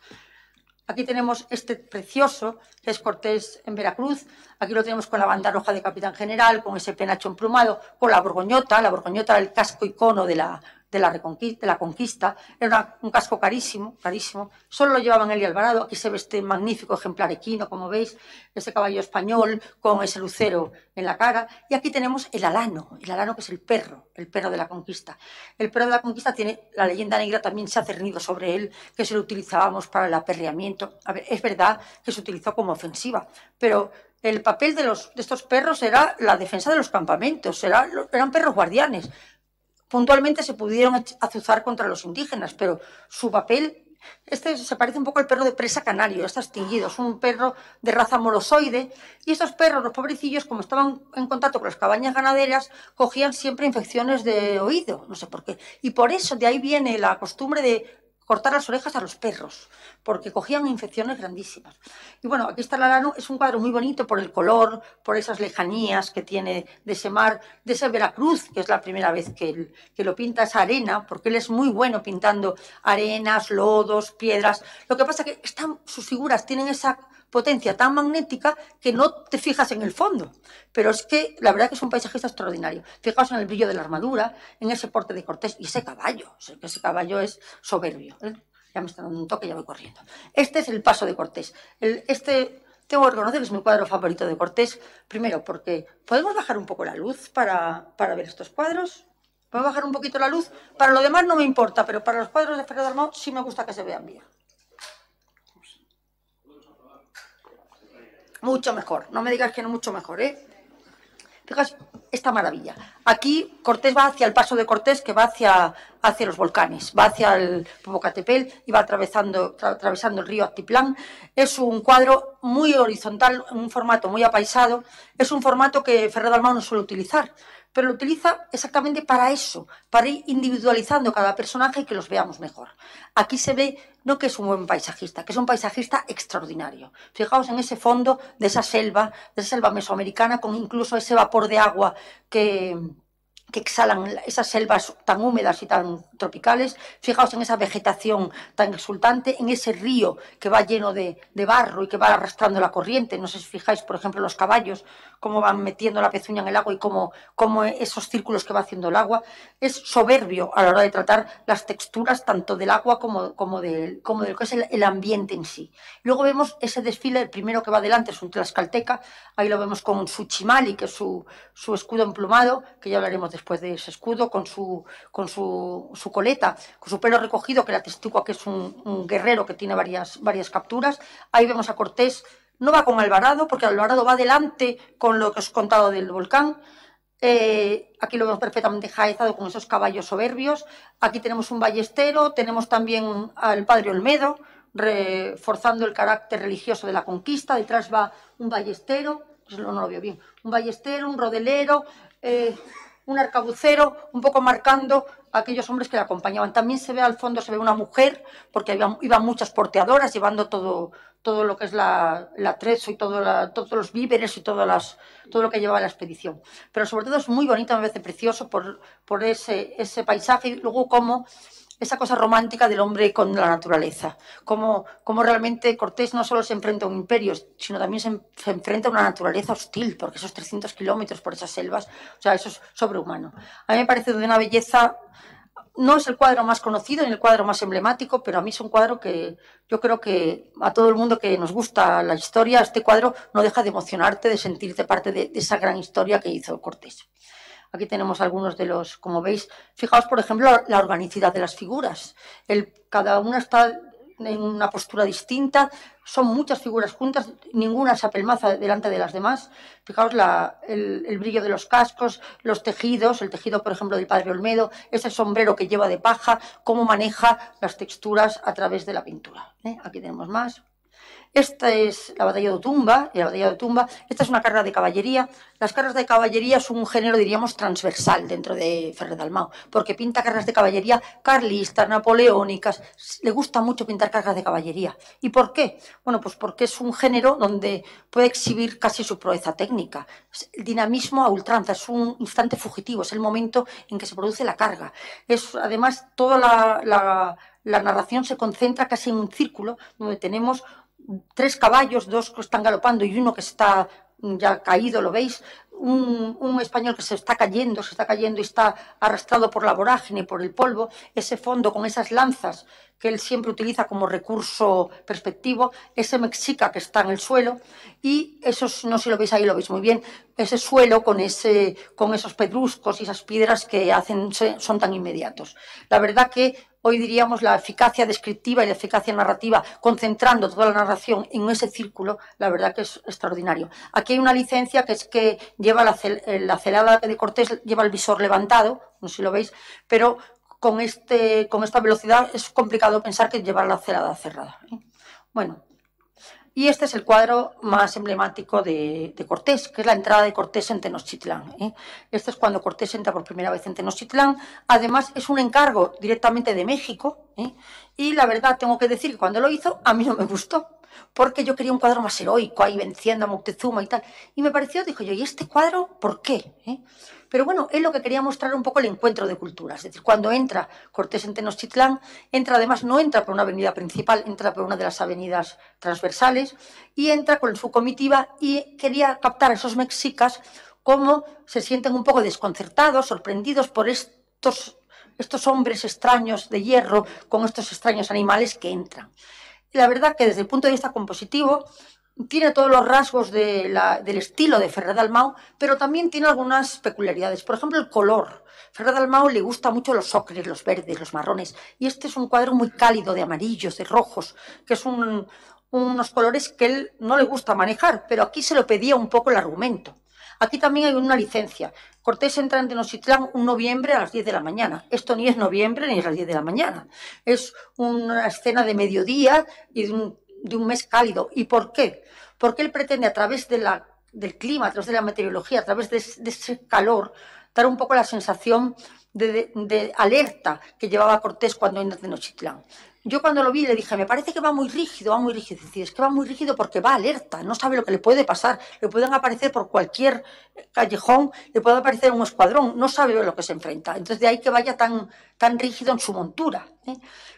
Aquí tenemos este precioso, que es Cortés en Veracruz. Aquí lo tenemos con la banda roja de Capitán General, con ese penacho emplumado, con la borgoñota. La borgoñota el casco icono de la de la, reconquista, la conquista, era un casco carísimo, carísimo, solo lo llevaban el y Alvarado, aquí se ve este magnífico ejemplar equino, como veis, ese caballo español con ese lucero en la cara, y aquí tenemos el alano, el alano que es el perro, el perro de la conquista. El perro de la conquista tiene, la leyenda negra también se ha cernido sobre él, que se lo utilizábamos para el aperreamiento. A ver, es verdad que se utilizó como ofensiva, pero el papel de, los, de estos perros era la defensa de los campamentos, eran perros guardianes, Puntualmente se pudieron azuzar contra los indígenas, pero su papel este se parece un poco al perro de presa canario, está extinguido, es un perro de raza morosoide Y estos perros, los pobrecillos, como estaban en contacto con las cabañas ganaderas, cogían siempre infecciones de oído, no sé por qué. Y por eso de ahí viene la costumbre de cortar las orejas a los perros, porque cogían infecciones grandísimas. Y bueno, aquí está Larano, es un cuadro muy bonito por el color, por esas lejanías que tiene de ese mar, de ese Veracruz, que es la primera vez que, que lo pinta, arena, porque él es muy bueno pintando arenas, lodos, piedras. Lo que pasa es que están, sus figuras tienen esa potencia tan magnética que no te fijas en el fondo. Pero es que la verdad que es un paisajista extraordinario. Fijaos en el brillo de la armadura, en ese porte de Cortés y ese caballo. Ese caballo es soberbio. ¿eh? Ya me está dando un toque, ya voy corriendo. Este es el paso de Cortés. este, tengo que reconocer que es mi cuadro favorito de Cortés. Primero, porque podemos bajar un poco la luz para, ver estos cuadros. Podemos bajar un poquito la luz. Para lo demás no me importa, pero para los cuadros de Fernando Armado sí me gusta que se vean bien. Mucho mejor. No me digas que no mucho mejor, ¿eh? esta maravilla. Aquí Cortés va hacia el paso de Cortés, que va hacia, hacia los volcanes, va hacia el Popocatépetl y va atravesando, atravesando el río Actiplán. Es un cuadro muy horizontal, un formato muy apaisado. Es un formato que Ferrer Dalmau no suele utilizar, pero lo utiliza exactamente para eso, para ir individualizando cada personaje y que los veamos mejor. Aquí se ve no que es un buen paisajista, que es un paisajista extraordinario. Fijaos en ese fondo de esa selva, de esa selva mesoamericana, con incluso ese vapor de agua que, que exhalan esas selvas tan húmedas y tan tropicales. Fijaos en esa vegetación tan exultante, en ese río que va lleno de, barro y que va arrastrando la corriente. No sé si fijáis, por ejemplo, los caballos, cómo van metiendo la pezuña en el agua y cómo, cómo esos círculos que va haciendo el agua. Es soberbio a la hora de tratar las texturas tanto del agua como, como, como ambiente en sí. Luego vemos ese desfile, el primero que va adelante es un tlaxcalteca, ahí lo vemos con su chimali, que es su, su escudo emplumado, que ya hablaremos de después de ese escudo, con su, coleta, con su pelo recogido, que la testigua que es un, guerrero que tiene varias, capturas. Ahí vemos a Cortés, no va con Alvarado, porque Alvarado va adelante con lo que os he contado del volcán. Eh, aquí lo vemos perfectamente jaezado con esos caballos soberbios. Aquí tenemos un ballestero, tenemos también al padre Olmedo, reforzando el carácter religioso de la conquista. Detrás va un ballestero, lo veo bien, un ballestero, un rodelero, eh, un arcabucero, un poco marcando a aquellos hombres que la acompañaban. También se ve al fondo, se ve una mujer, porque iban muchas porteadoras llevando todo, todo lo que es la, la trecho y todos los víveres y las, todo lo que llevaba la expedición. Pero sobre todo es muy bonito, me parece precioso por, por ese, ese paisaje y luego cómo esa cosa romántica del hombre con la naturaleza, cómo, como realmente Cortés no solo se enfrenta a un imperio, sino también se, enfrenta a una naturaleza hostil, porque esos 300 kilómetros por esas selvas, o sea, eso es sobrehumano. A mí me parece de una belleza, no es el cuadro más conocido ni el cuadro más emblemático, pero a mí es un cuadro que yo creo que a todo el mundo que nos gusta la historia, este cuadro no deja de emocionarte, de sentirte parte de esa gran historia que hizo Cortés. Aquí tenemos algunos de los, como veis, fijaos por ejemplo la organicidad de las figuras. cada una está en una postura distinta, son muchas figuras juntas, ninguna se apelmaza delante de las demás. Fijaos el, brillo de los cascos, los tejidos, el tejido, por ejemplo, del padre Olmedo, ese sombrero que lleva de paja, cómo maneja las texturas a través de la pintura. ¿eh? Aquí tenemos más. Esta es la batalla de Tumba, esta es una carga de caballería. Las cargas de caballería son un género, diríamos, transversal dentro de Ferrer Dalmau, porque pinta cargas de caballería carlistas, napoleónicas, le gusta mucho pintar cargas de caballería. ¿Y por qué? Bueno, pues porque es un género donde puede exhibir casi su proeza técnica, el dinamismo a ultranza, es un instante fugitivo, es el momento en que se produce la carga. Es además toda la, la narración se concentra casi en un círculo donde tenemos tres caballos, dos que están galopando y uno que está mm, ya caído, lo veis, un, español que se está cayendo, se está cayendo y está arrastrado por la vorágine, por el polvo, ese fondo con esas lanzas que él siempre utiliza como recurso perspectivo, ese mexica que está en el suelo y esos, no sé si lo veis ahí, lo veis muy bien, ese suelo con, ese, con esos pedruscos y esas piedras que hacen, son tan inmediatos. La verdad que hoy diríamos la eficacia descriptiva y la eficacia narrativa, concentrando toda la narración en ese círculo, la verdad que es extraordinario. Aquí hay una licencia que es que lleva eh, la, celada de Cortés lleva el visor levantado, no sé si lo veis, pero con, este, con esta velocidad es complicado pensar que lleva la celada cerrada. ¿eh? Bueno, y este es el cuadro más emblemático de, Cortés, que es la entrada de Cortés en Tenochtitlán. ¿eh? Este es cuando Cortés entra por primera vez en Tenochtitlán. Además, es un encargo directamente de México. Y la verdad, tengo que decir que cuando lo hizo, a mí no me gustó porque yo quería un cuadro más heroico, ahí venciendo a Moctezuma y tal. Y me pareció, dijo yo, ¿y este cuadro por qué? ¿Eh? Pero bueno, es lo que quería mostrar un poco el encuentro de culturas. Es decir, cuando entra Cortés en Tenochtitlán, entra además, no entra por una avenida principal, entra por una de las avenidas transversales y entra con su comitiva y quería captar a esos mexicas cómo se sienten un poco desconcertados, sorprendidos por estos hombres extraños de hierro con estos extraños animales que entran la verdad que desde el punto de vista compositivo tiene todos los rasgos del estilo de Ferrer Dalmau, pero también tiene algunas peculiaridades. Por ejemplo, el color. Ferrer Dalmau le gusta mucho los ocres, los verdes, los marrones. Y este es un cuadro muy cálido de amarillos, de rojos, que son unos colores que él no le gusta manejar, pero aquí se lo pedía un poco el argumento. Aquí también hay una licencia. Cortés entra en Tenochtitlán un noviembre a las 10 de la mañana. Esto ni es noviembre ni es las 10 de la mañana. Es una escena de mediodía y de un, mes cálido. ¿Y por qué? Porque él pretende a través del clima, a través de la meteorología, a través de, ese calor, dar un poco la sensación de, de, alerta que llevaba Cortés cuando entra en Tenochtitlán. Yo cuando lo vi le dije, me parece que va muy rígido, va muy rígido. Es decir, es que va muy rígido porque va alerta, no sabe lo que le puede pasar. Le pueden aparecer por cualquier eh, callejón, le puede aparecer un escuadrón, no sabe lo que se enfrenta. Entonces de ahí que vaya tan, tan rígido en su montura. ¿eh?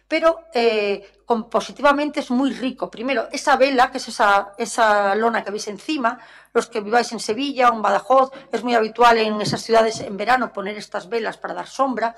Pero eh, compositivamente es muy rico. Primero, esa vela, que es esa, esa lona que veis encima, los que viváis en Sevilla o en Badajoz, es muy habitual en esas ciudades en verano poner estas velas para dar sombra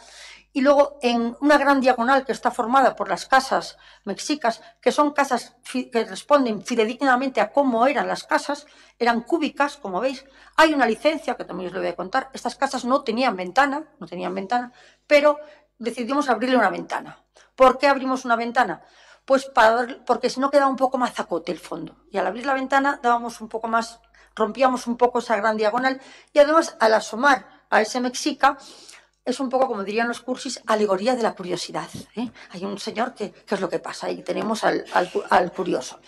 y luego en una gran diagonal que está formada por las casas mexicas, que son casas que responden fidedignamente a cómo eran las casas, eran cúbicas, como veis. Hay una licencia, que también os lo voy a contar. Estas casas no tenían ventana, no tenían ventana, pero decidimos abrirle una ventana. ¿Por qué abrimos una ventana? Pues para, porque si no quedaba un poco más zacote el fondo. Y al abrir la ventana dábamos un poco más, rompíamos un poco esa gran diagonal y además al asomar a ese mexica es un poco, como dirían los cursis, alegoría de la curiosidad. ¿eh? Hay un señor que, es lo que pasa, y tenemos al, curioso.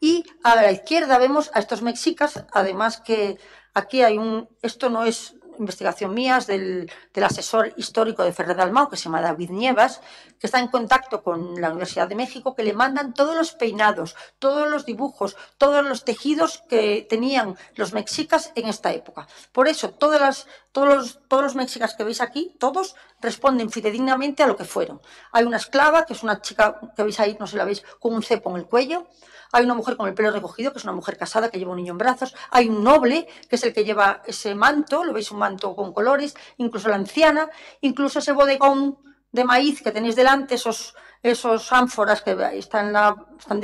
Y a la izquierda vemos a estos mexicas, además que aquí hay un, esto no es investigación mía, es del, asesor histórico de Ferrer Dalmau, que se llama David Nievas, que está en contacto con la Universidad de México, que le mandan todos los peinados, todos los dibujos, todos los tejidos que tenían los mexicas en esta época. Por eso, todos, los, todos los mexicas que veis aquí, todos responden fidedignamente a lo que fueron. Hay una esclava, que es una chica que veis ahí, no sé la veis, con un cepo en el cuello. Hay una mujer con el pelo recogido, que es una mujer casada que lleva un niño en brazos. Hay un noble, que es el que lleva ese manto, lo veis, un manto con colores. Incluso la anciana, incluso ese bodegón de maíz que tenéis delante, esos, esos ánforas que están,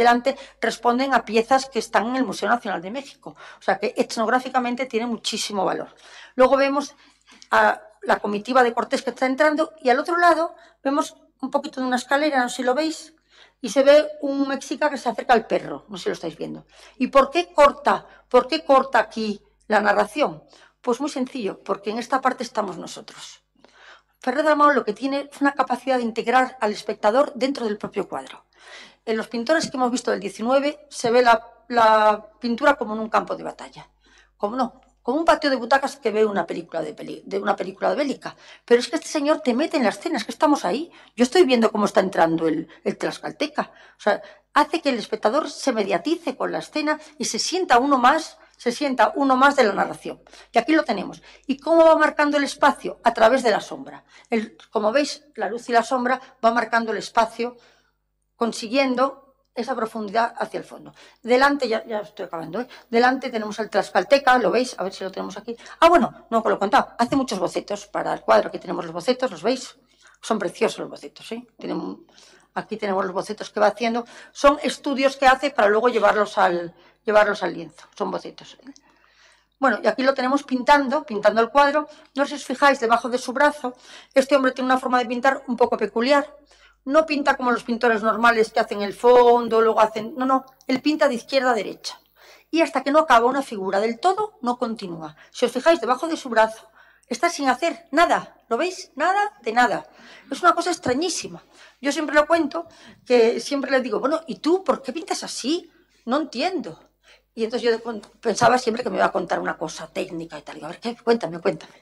delante, responden a piezas que están en el Museo Nacional de México. O sea que etnográficamente tiene muchísimo valor. Luego vemos a la comitiva de Cortés que está entrando y al otro lado vemos un poquito de una escalera, no sé si lo veis, y se ve un mexica que se acerca al perro, no sé si lo estáis viendo. ¿Y por qué corta? ¿Por qué corta aquí la narración? Pues muy sencillo, porque en esta parte estamos nosotros. Ferrer Mao lo que tiene es una capacidad de integrar al espectador dentro del propio cuadro. En los pintores que hemos visto del 19 se ve la, pintura como en un campo de batalla. Como no, como un patio de butacas que ve una película de, una película bélica. Pero es que este señor te mete en la escena, es que estamos ahí. Yo estoy viendo cómo está entrando el, el O sea, hace que el espectador se mediatice con la escena y se sienta uno más se sienta uno más de la narración. Y aquí lo tenemos. ¿Y cómo va marcando el espacio? A través de la sombra. El, como veis, la luz y la sombra va marcando el espacio, consiguiendo esa profundidad hacia el fondo. Delante, ya, ya estoy acabando, ¿eh? delante tenemos el Tlaxcalteca, lo veis, a ver si lo tenemos aquí. Ah, bueno, no lo he contado, hace muchos bocetos para el cuadro, aquí tenemos los bocetos, ¿los veis? Son preciosos los bocetos, ¿sí? ¿eh? Tienen Aquí tenemos los bocetos que va haciendo. Son estudios que hace para luego llevarlos al, llevarlos al lienzo. Son bocetos. ¿eh? Bueno, y aquí lo tenemos pintando, pintando el cuadro. No sé si os fijáis, debajo de su brazo, este hombre tiene una forma de pintar un poco peculiar. No pinta como los pintores normales que hacen el fondo, luego hacen... No, no, él pinta de izquierda a derecha. Y hasta que no acaba una figura del todo, no continúa. Si os fijáis, debajo de su brazo está sin hacer nada, ¿lo veis? Nada de nada. Es una cosa extrañísima. Yo siempre lo cuento, que siempre les digo, bueno, ¿y tú por qué pintas así? No entiendo. Y entonces yo pensaba siempre que me iba a contar una cosa técnica y tal. a ver, Cuéntame, cuéntame.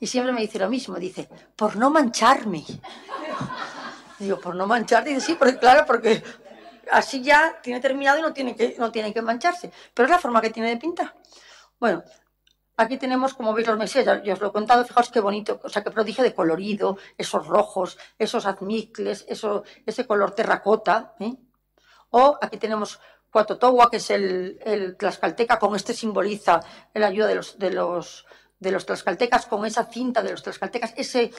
Y siempre me dice lo mismo, dice, por no mancharme. digo, por no mancharte, dice, sí, porque claro, porque así ya tiene terminado y no tiene que, no tiene que mancharse. Pero es la forma que tiene de pintar. Bueno, Aquí tenemos, como veis, los meses, ya, os lo he contado, fijaos qué bonito, o sea, qué prodigio de colorido, esos rojos, esos azmicles, eso, ese color terracota. ¿eh? O aquí tenemos Cuatotowa, que es el, el, tlaxcalteca, con este simboliza la ayuda de los, de los, de los tlaxcaltecas, con esa cinta de los tlaxcaltecas, ese,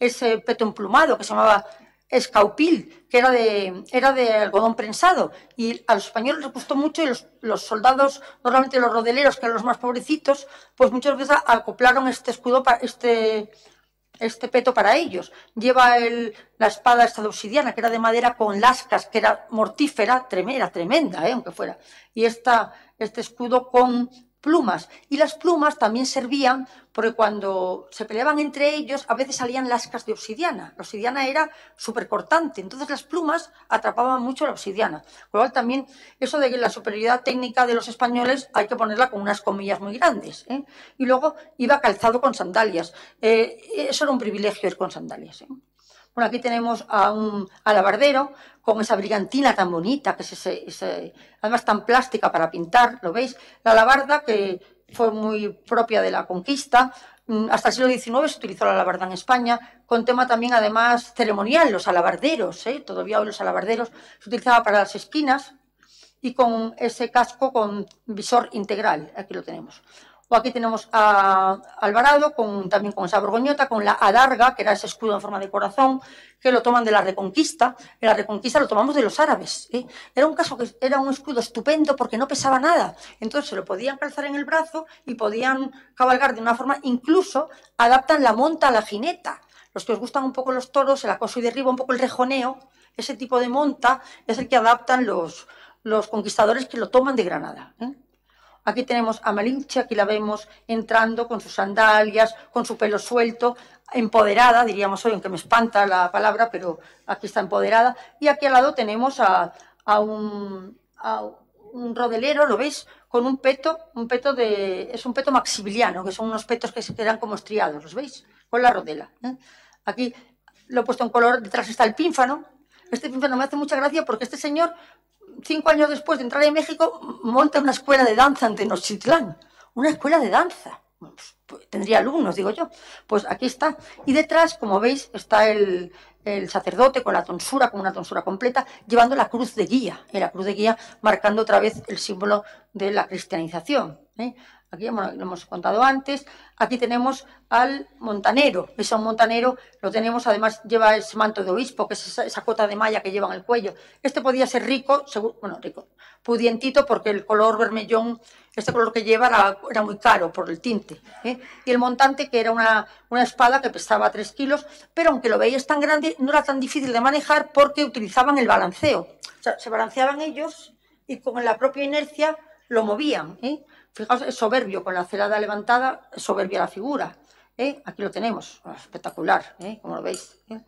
ese peto emplumado que se llamaba escaupil, que era de, era de algodón prensado. Y a los españoles les gustó mucho y los, soldados, normalmente los rodeleros, que eran los más pobrecitos, pues muchas veces acoplaron este escudo, para, este, este peto para ellos. Lleva el, la espada esta obsidiana, que era de madera con lascas, que era mortífera, tremera, tremenda, ¿eh? aunque fuera. Y esta, este escudo con plumas. Y las plumas también servían porque cuando se peleaban entre ellos a veces salían lascas de obsidiana. La obsidiana era súper cortante, entonces las plumas atrapaban mucho la obsidiana. Con también eso de que la superioridad técnica de los españoles hay que ponerla con unas comillas muy grandes. ¿eh? Y luego iba calzado con sandalias. Eh, eso era un privilegio ir con sandalias. ¿eh? Bueno, aquí tenemos a un alabardero con esa brigantina tan bonita, que es además tan plástica para pintar, ¿lo veis? La alabarda que fue muy propia de la conquista. Mm, hasta el siglo XIX se utilizó la alabarda en España, con tema también además ceremonial, los alabarderos, ¿eh? todavía hoy los alabarderos, se utilizaba para las esquinas y con ese casco con visor integral, aquí lo tenemos. O pues aquí tenemos a Alvarado, también con esa borgoñota, con la adarga, que era ese escudo en forma de corazón, que lo toman de la Reconquista. En la Reconquista lo tomamos de los árabes. ¿eh? Era un caso que era un escudo estupendo porque no pesaba nada. Entonces se lo podían calzar en el brazo y podían cabalgar de una forma, incluso adaptan la monta a la jineta. Los que os gustan un poco los toros, el acoso y derribo, un poco el rejoneo, ese tipo de monta es el que adaptan los, conquistadores que lo toman de Granada. ¿eh? Aquí tenemos a Malinche, aquí la vemos entrando con sus sandalias, con su pelo suelto, empoderada, diríamos hoy, aunque me espanta la palabra, pero aquí está empoderada. Y aquí al lado tenemos a, un, rodelero, ¿lo veis? Con un peto, un peto de. es un peto maximiliano, que son unos petos que se quedan como estriados, ¿los veis? Con la rodela. ¿eh? Aquí lo he puesto en color, detrás está el pínfano. Este pínfano me hace mucha gracia porque este señor cinco años después de entrar en México, monta una escuela de danza en Tenochtitlán, una escuela de danza. Pues, pues, tendría alumnos, digo yo. Pues aquí está. Y detrás, como veis, está el, el sacerdote con la tonsura, con una tonsura completa, llevando la cruz de guía, y la cruz de guía marcando otra vez el símbolo de la cristianización. ¿eh? Aquí lo hemos contado antes. Aquí tenemos al montanero. Es un montanero, lo tenemos, además lleva ese manto de obispo, que es esa, cota de malla que lleva en el cuello. Este podía ser rico, bueno, rico, pudientito, porque el color vermellón, este color que lleva era, muy caro por el tinte. ¿eh? Y el montante, que era una, espada que pesaba 3 kilos, pero aunque lo veías tan grande, no era tan difícil de manejar porque utilizaban el balanceo. O sea, se balanceaban ellos y con la propia inercia lo movían. ¿eh? Fijaos, es soberbio, con la celada levantada, soberbia la figura. ¿eh? Aquí lo tenemos, espectacular, ¿eh? como lo veis. ¿eh?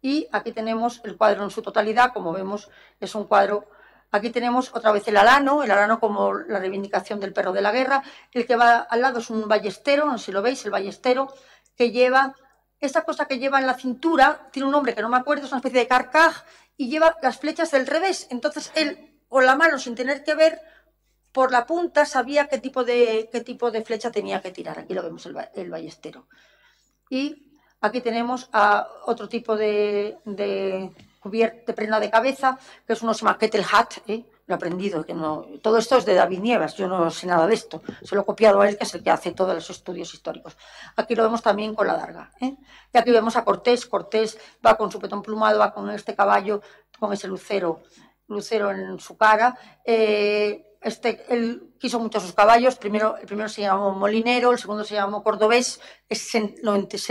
Y aquí tenemos el cuadro en su totalidad, como vemos, es un cuadro... Aquí tenemos otra vez el alano, el alano como la reivindicación del perro de la guerra. El que va al lado es un ballestero, no sé si lo veis, el ballestero que lleva esta cosa que lleva en la cintura, tiene un hombre que no me acuerdo, es una especie de carcaj, y lleva las flechas del revés. Entonces él, con la mano, sin tener que ver, por la punta sabía qué tipo de, qué tipo de flecha tenía que tirar. Aquí lo vemos el, ballestero. Y aquí tenemos a otro tipo de, cubierta, de prenda de cabeza, que es unos maquetel hat, ¿eh? lo he aprendido, que no, todo esto es de David Nievas, yo no sé nada de esto, se lo he copiado a él, que es el que hace todos los estudios históricos. Aquí lo vemos también con la larga. ¿eh? Y aquí vemos a Cortés, Cortés va con su petón plumado, va con este caballo, con ese lucero, lucero en su cara. Eh, este, él quiso mucho sus caballos. Primero, el primero se llamó Molinero, el segundo se llamó Cordobés. Se,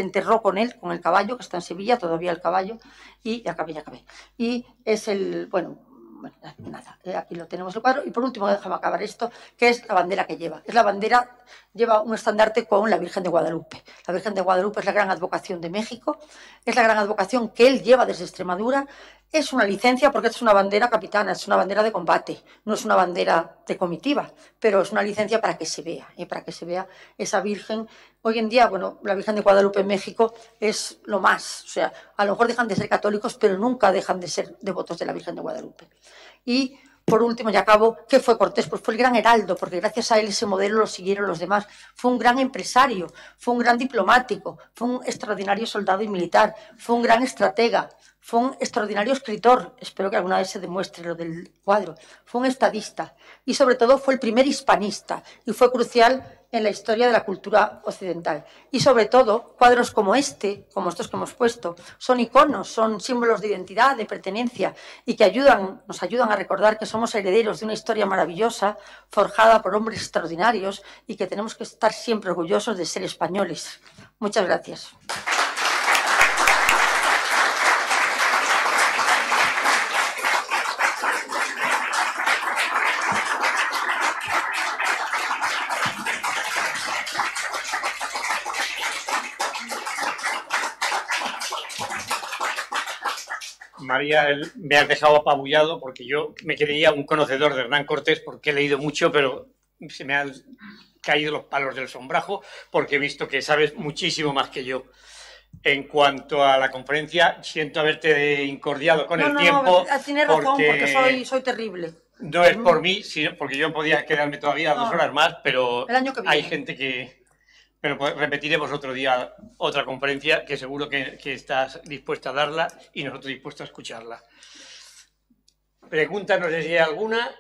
enterró con él, con el caballo, que está en Sevilla, todavía el caballo. Y acabé, ya acabé. Y es el, bueno, nada, eh, aquí lo tenemos el cuadro. Y por último, déjame acabar esto, que es la bandera que lleva. Es la bandera, lleva un estandarte con la Virgen de Guadalupe. La Virgen de Guadalupe es la gran advocación de México, es la gran advocación que él lleva desde Extremadura. Es una licencia porque es una bandera capitana, es una bandera de combate, no es una bandera de comitiva, pero es una licencia para que se vea, y ¿eh? para que se vea esa Virgen. Hoy en día, bueno, la Virgen de Guadalupe en México es lo más, o sea, a lo mejor dejan de ser católicos, pero nunca dejan de ser devotos de la Virgen de Guadalupe. Y por último, ya acabo, ¿qué fue Cortés? Pues fue el gran heraldo, porque gracias a él ese modelo lo siguieron los demás. Fue un gran empresario, fue un gran diplomático, fue un extraordinario soldado y militar, fue un gran estratega, fue un extraordinario escritor, espero que alguna vez se demuestre lo del cuadro, fue un estadista y sobre todo fue el primer hispanista y fue crucial en la historia de la cultura occidental. Y sobre todo, cuadros como este, como estos que hemos puesto, son iconos, son símbolos de identidad, de pertenencia y que nos ayudan a recordar que somos herederos de una historia maravillosa, forjada por hombres extraordinarios y que tenemos que estar siempre orgullosos de ser españoles. Muchas gracias. me has dejado apabullado porque yo me creía un conocedor de Hernán Cortés porque he leído mucho, pero se me han caído los palos del sombrajo porque he visto que sabes muchísimo más que yo. En cuanto a la conferencia, siento haberte incordiado con el tiempo. Ah, no, porque, soy, terrible. No es por mí, sino porque yo podía quedarme todavía dos horas más, pero hay gente que, pero pues, repetiremos otro día otra conferencia que seguro que, estás dispuesta a darla y nosotros dispuestos a escucharla. Pregunta, no sé si hay alguna.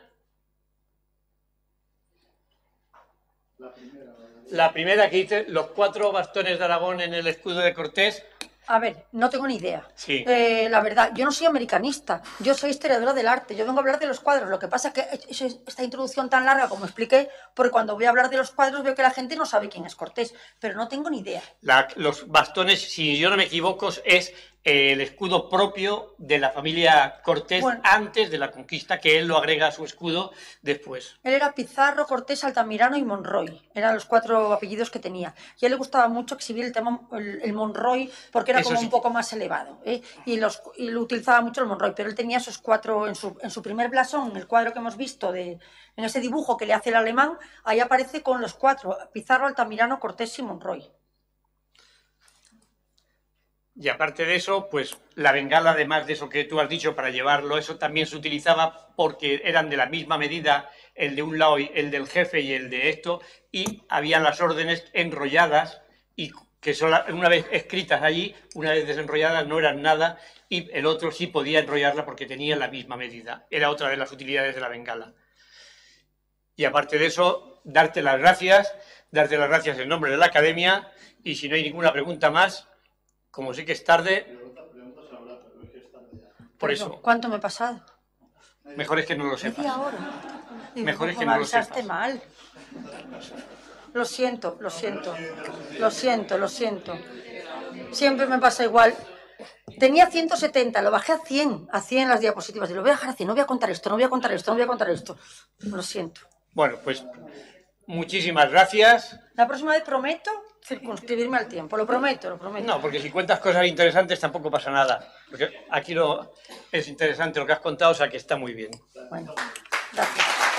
La primera, la primera que dice los cuatro bastones de Aragón en el escudo de Cortés a ver, no tengo ni idea. Eh, la verdad, yo no soy americanista, yo soy historiadora del arte, yo vengo a hablar de los cuadros. Lo que pasa es que esta introducción tan larga, como expliqué, porque cuando voy a hablar de los cuadros veo que la gente no sabe quién es Cortés, pero no tengo ni idea. los bastones, si yo no me equivoco, es el escudo propio de la familia Cortés antes de la conquista, que él lo agrega a su escudo después. Él era Pizarro, Cortés, Altamirano y Monroy. Eran los cuatro apellidos que tenía. Y a él le gustaba mucho exhibir el tema el, Monroy porque era como un poco más elevado. ¿eh? Y, lo utilizaba mucho el Monroy, pero él tenía esos cuatro en su, primer blasón, en el cuadro que hemos visto, en ese dibujo que le hace el alemán, ahí aparece con los cuatro, Pizarro, Altamirano, Cortés y Monroy. Y aparte de eso, pues la bengala, además de eso que tú has dicho para llevarlo, eso también se utilizaba porque eran de la misma medida el de un lado, y el del jefe y el de esto, y habían las órdenes enrolladas y que una vez escritas allí, una vez desenrolladas no eran nada y el otro sí podía enrollarla porque tenía la misma medida. Era otra de las utilidades de la bengala. Y aparte de eso, darte las gracias, darte las gracias en nombre de la academia y si no hay ninguna pregunta más, como sí que es tarde, por eso. ¿Cuánto me he pasado? Mejor es que no lo sepas. Mejor es que no lo sepas. mal. Lo siento, lo siento. Lo siento, lo siento. Siempre me pasa igual. Tenía 170, lo bajé a 100, a 100 las diapositivas. Y lo voy a dejar a no voy a contar esto, no voy a contar esto, no voy a contar esto. Lo siento. Bueno, pues muchísimas gracias. La próxima vez prometo circunscribirme al tiempo, lo prometo, lo prometo. No, porque si cuentas cosas interesantes tampoco pasa nada. Porque aquí lo, es interesante lo que has contado, o sea que está muy bien. Bueno, gracias.